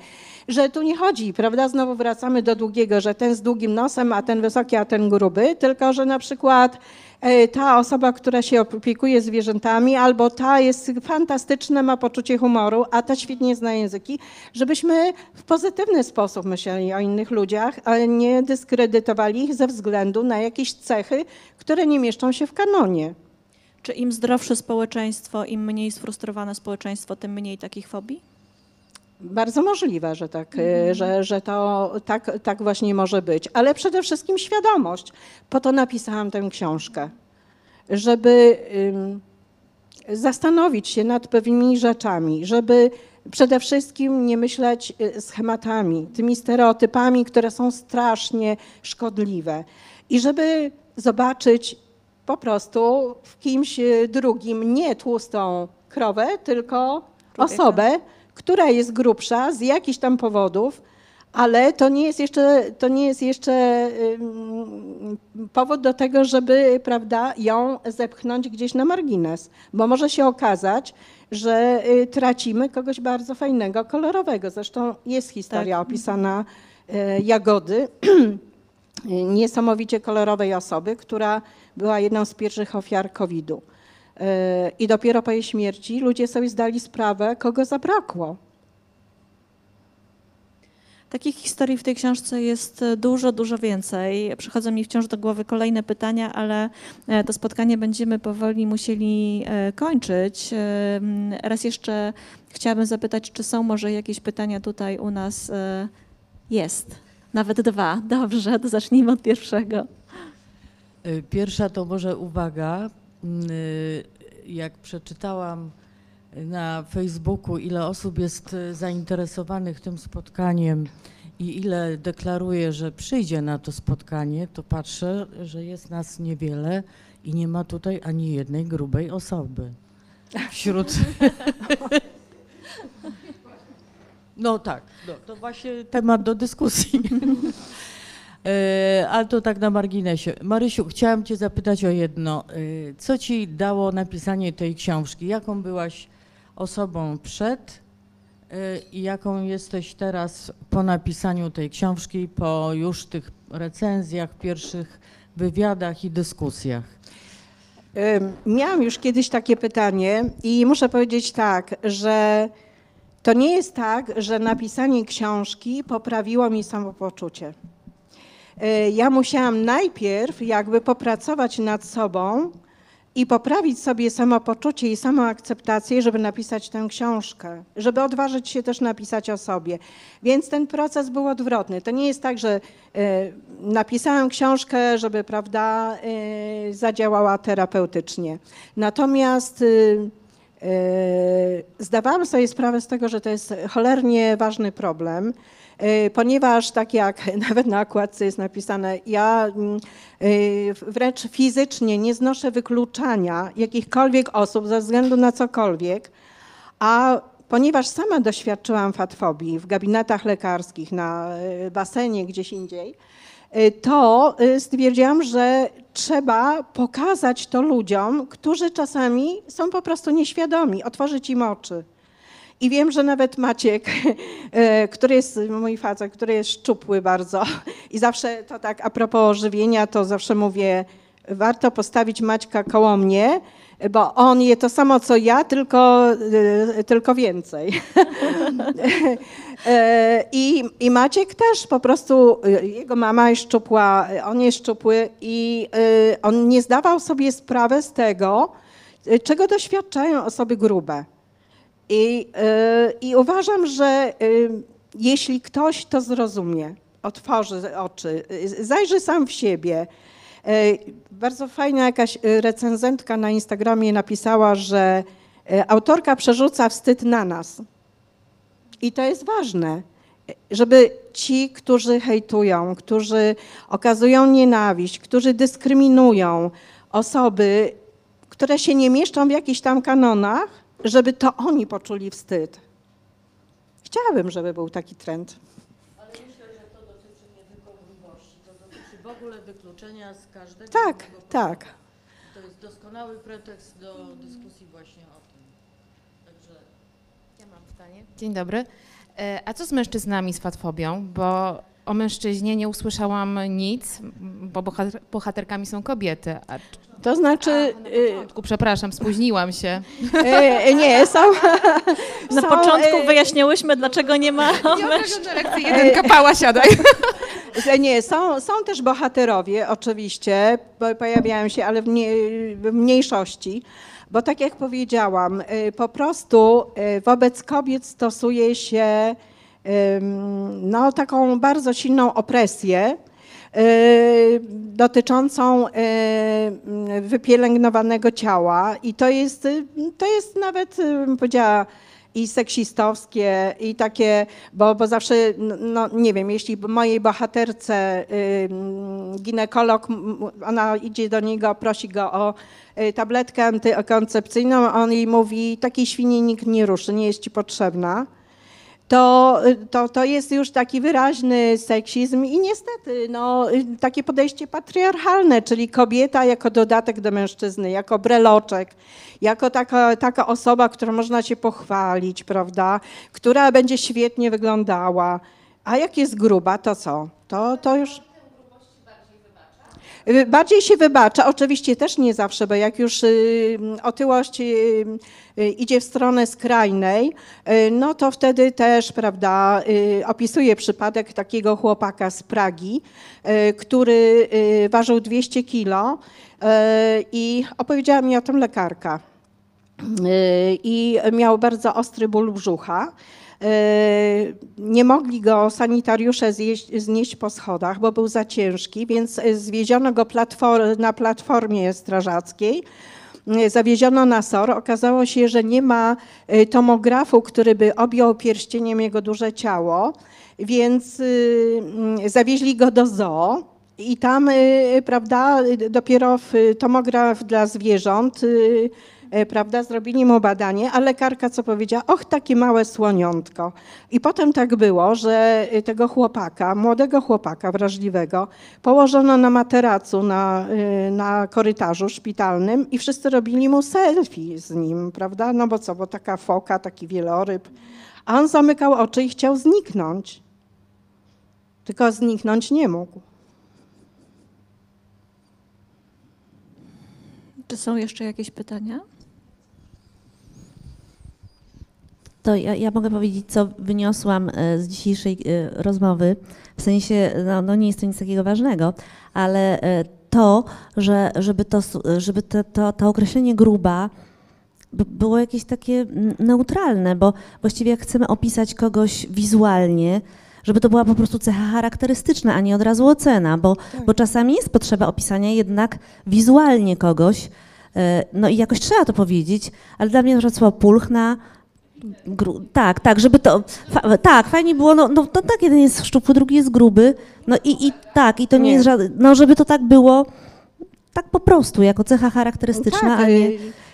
że tu nie chodzi, prawda? Znowu wracamy do długiego, że ten z długim nosem, a ten wysoki, a ten gruby, tylko że na przykład E, ta osoba, która się opiekuje zwierzętami, albo ta jest fantastyczna, ma poczucie humoru, a ta świetnie zna języki, żebyśmy w pozytywny sposób myśleli o innych ludziach, ale nie dyskredytowali ich ze względu na jakieś cechy, które nie mieszczą się w kanonie. Czy im zdrowsze społeczeństwo, im mniej sfrustrowane społeczeństwo, tym mniej takich fobii? Bardzo możliwe, że tak, e, mhm. że, że to tak, tak właśnie może być, ale przede wszystkim świadomość. Po to napisałam tę książkę, żeby zastanowić się nad pewnymi rzeczami, żeby przede wszystkim nie myśleć y, schematami, tymi stereotypami, które są strasznie szkodliwe. I żeby zobaczyć po prostu w kimś y, drugim nie tłustą krowę, tylko osobę, która jest grubsza z jakichś tam powodów, ale to nie jest jeszcze, to nie jest jeszcze powód do tego, żeby prawda, ją zepchnąć gdzieś na margines, bo może się okazać, że y, tracimy kogoś bardzo fajnego, kolorowego. Zresztą jest historia tak. opisana e, Jagody, niesamowicie kolorowej osoby, która była jedną z pierwszych ofiar COVID-u. E, I dopiero po jej śmierci ludzie sobie zdali sprawę, kogo zabrakło. Takich historii w tej książce jest e, dużo, dużo więcej. Przychodzą mi wciąż do głowy kolejne pytania, ale e, to spotkanie będziemy powoli musieli kończyć. Raz jeszcze chciałabym zapytać, czy są może jakieś pytania tutaj u nas? Jest, nawet dwa. Dobrze, to zacznijmy od pierwszego. Pierwsza to może uwaga. Y, jak przeczytałam na Facebooku, ile osób jest y, zainteresowanych tym spotkaniem i ile deklaruje, że przyjdzie na to spotkanie, to patrzę, że jest nas niewiele i nie ma tutaj ani jednej grubej osoby wśród. No tak, no, to właśnie temat do dyskusji. E, ale to tak na marginesie. Marysiu, chciałam Cię zapytać o jedno. E, co Ci dało napisanie tej książki? Jaką byłaś osobą przed e, i jaką jesteś teraz po napisaniu tej książki, po już tych recenzjach, pierwszych wywiadach i dyskusjach? Miałam już kiedyś takie pytanie i muszę powiedzieć tak, że to nie jest tak, że napisanie książki poprawiło mi samopoczucie. E, ja musiałam najpierw jakby popracować nad sobą i poprawić sobie samopoczucie i samoakceptację, żeby napisać tę książkę, żeby odważyć się też napisać o sobie. Więc ten proces był odwrotny. To nie jest tak, że e, napisałam książkę, żeby prawda, e, zadziałała terapeutycznie. Natomiast y, zdawałam sobie sprawę z tego, że to jest cholernie ważny problem E, ponieważ tak jak nawet na okładce jest napisane, ja mm, e, wręcz fizycznie nie znoszę wykluczania jakichkolwiek osób ze względu na cokolwiek, a ponieważ sama doświadczyłam fatfobii w gabinetach lekarskich, na e, basenie, gdzieś indziej, to stwierdziłam, że trzeba pokazać to ludziom, którzy czasami są po prostu nieświadomi, otworzyć im oczy. I wiem, że nawet Maciek, e, który jest, mój facet, który jest szczupły bardzo i zawsze to tak a propos żywienia, to zawsze mówię, warto postawić Maćka koło mnie, bo on je to samo co ja, tylko, e, tylko więcej. E, I, I Maciek też po prostu, jego mama jest szczupła, on jest szczupły i on nie zdawał sobie sprawy z tego, czego doświadczają osoby grube. I, y, i uważam, że y, jeśli ktoś to zrozumie, otworzy oczy, y, zajrzy sam w siebie. Bardzo fajna jakaś recenzentka na Instagramie napisała, że autorka przerzuca wstyd na nas. I to jest ważne, żeby ci, którzy hejtują, którzy okazują nienawiść, którzy dyskryminują osoby, które się nie mieszczą w jakichś tam kanonach, żeby to oni poczuli wstyd. Chciałabym, żeby był taki trend. Ale myślę, że to dotyczy nie tylko miłości, to dotyczy w ogóle wykluczenia z każdego. Tak, tak. To jest doskonały pretekst do dyskusji właśnie o tym. Także ja mam pytanie. Dzień dobry. E, a co z mężczyznami z fatfobią? Bo o mężczyźnie nie usłyszałam nic, bo bohaterkami są kobiety. A... To znaczy. A, no na y, początku, przepraszam, spóźniłam się. E, e, nie, są. Na są, początku e, wyjaśniałyśmy, dlaczego nie ma Nie Jeden kapała, siadaj. Nie, są, są też bohaterowie, oczywiście, bo pojawiają się, ale w, nie, w mniejszości. Bo tak jak powiedziałam, y, po prostu y, wobec kobiet stosuje się no, taką bardzo silną opresję E, dotyczącą e, wypielęgnowanego ciała i to jest, to jest nawet, bym powiedziała, i seksistowskie, i takie, bo, bo zawsze, no nie wiem, jeśli mojej bohaterce y, ginekolog, ona idzie do niego, prosi go o y, tabletkę antykoncepcyjną, on jej mówi, takiej świni nikt nie ruszy, nie jest ci potrzebna to, to, to jest już taki wyraźny seksizm i niestety no, takie podejście patriarchalne, czyli kobieta jako dodatek do mężczyzny, jako breloczek, jako taka, taka osoba, którą można się pochwalić, prawda, która będzie świetnie wyglądała. A jak jest gruba, to co? To, to już Bardziej się wybacza, oczywiście też nie zawsze, bo jak już y, otyłość y, y, idzie w stronę skrajnej, no to wtedy też, prawda, opisuję przypadek takiego chłopaka z Pragi, który ważył 200 kilo i opowiedziała mi o tym lekarka. I miał bardzo ostry ból brzucha. Y, nie mogli go sanitariusze znieść po schodach, bo był za ciężki, więc zwieziono go platform, na platformie strażackiej y, zawieziono na SOR, okazało się, że nie ma y, tomografu, który by objął pierścieniem jego duże ciało, więc mm, zawieźli go do zoo. I tam, prawda, dopiero tomograf dla zwierząt E, prawda, zrobili mu badanie, a lekarka co powiedziała, och, takie małe słoniątko. I potem tak było, że e, tego chłopaka, młodego chłopaka wrażliwego, położono na materacu, na, e, na korytarzu szpitalnym i wszyscy robili mu selfie z nim, prawda, no bo co, bo taka foka, taki wieloryb. A on zamykał oczy i chciał zniknąć. Tylko zniknąć nie mógł. Czy są jeszcze jakieś pytania? to ja, ja, mogę powiedzieć, co wyniosłam e, z dzisiejszej e, rozmowy. W sensie, no, no nie jest to nic takiego ważnego, ale e, to, że, żeby, to, żeby to, to, to określenie gruba było jakieś takie mm, neutralne, bo właściwie jak chcemy opisać kogoś wizualnie, żeby to była po prostu cecha charakterystyczna, a nie od razu ocena, bo, tak. bo czasami jest potrzeba opisania jednak wizualnie kogoś, no i jakoś trzeba to powiedzieć, ale dla mnie na przykład słowo pulchna Gru, tak, tak, żeby to. Fa, tak, fajnie było. No, no to tak, jeden jest szczupły, drugi jest gruby. No i, i tak, i to nie, nie. jest żadne. No, żeby to tak było tak po prostu, jako cecha charakterystyczna, no tak, a nie. E,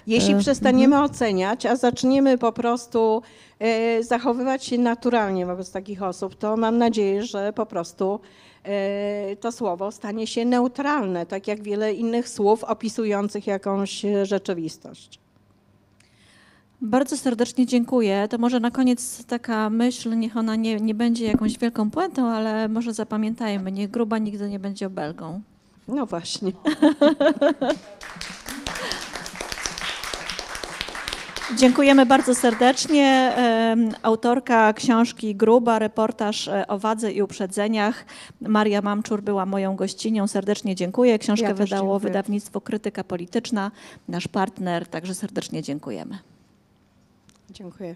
jeśli e, przestaniemy mhm. oceniać, a zaczniemy po prostu e, zachowywać się naturalnie wobec takich osób, to mam nadzieję, że po prostu to słowo stanie się neutralne, tak jak wiele innych słów opisujących jakąś rzeczywistość. Bardzo serdecznie dziękuję. To może na koniec taka myśl, niech ona nie, nie będzie jakąś wielką puentą, ale może zapamiętajmy, niech gruba nigdy nie będzie obelgą. No właśnie. Dziękujemy bardzo serdecznie. Autorka książki Gruba, reportaż e, o wadze i uprzedzeniach. Maria Mamczur była moją gościnią. Serdecznie dziękuję. Książkę ja wydało dziękuję. wydawnictwo Krytyka Polityczna, nasz partner, także serdecznie dziękujemy. 尽快。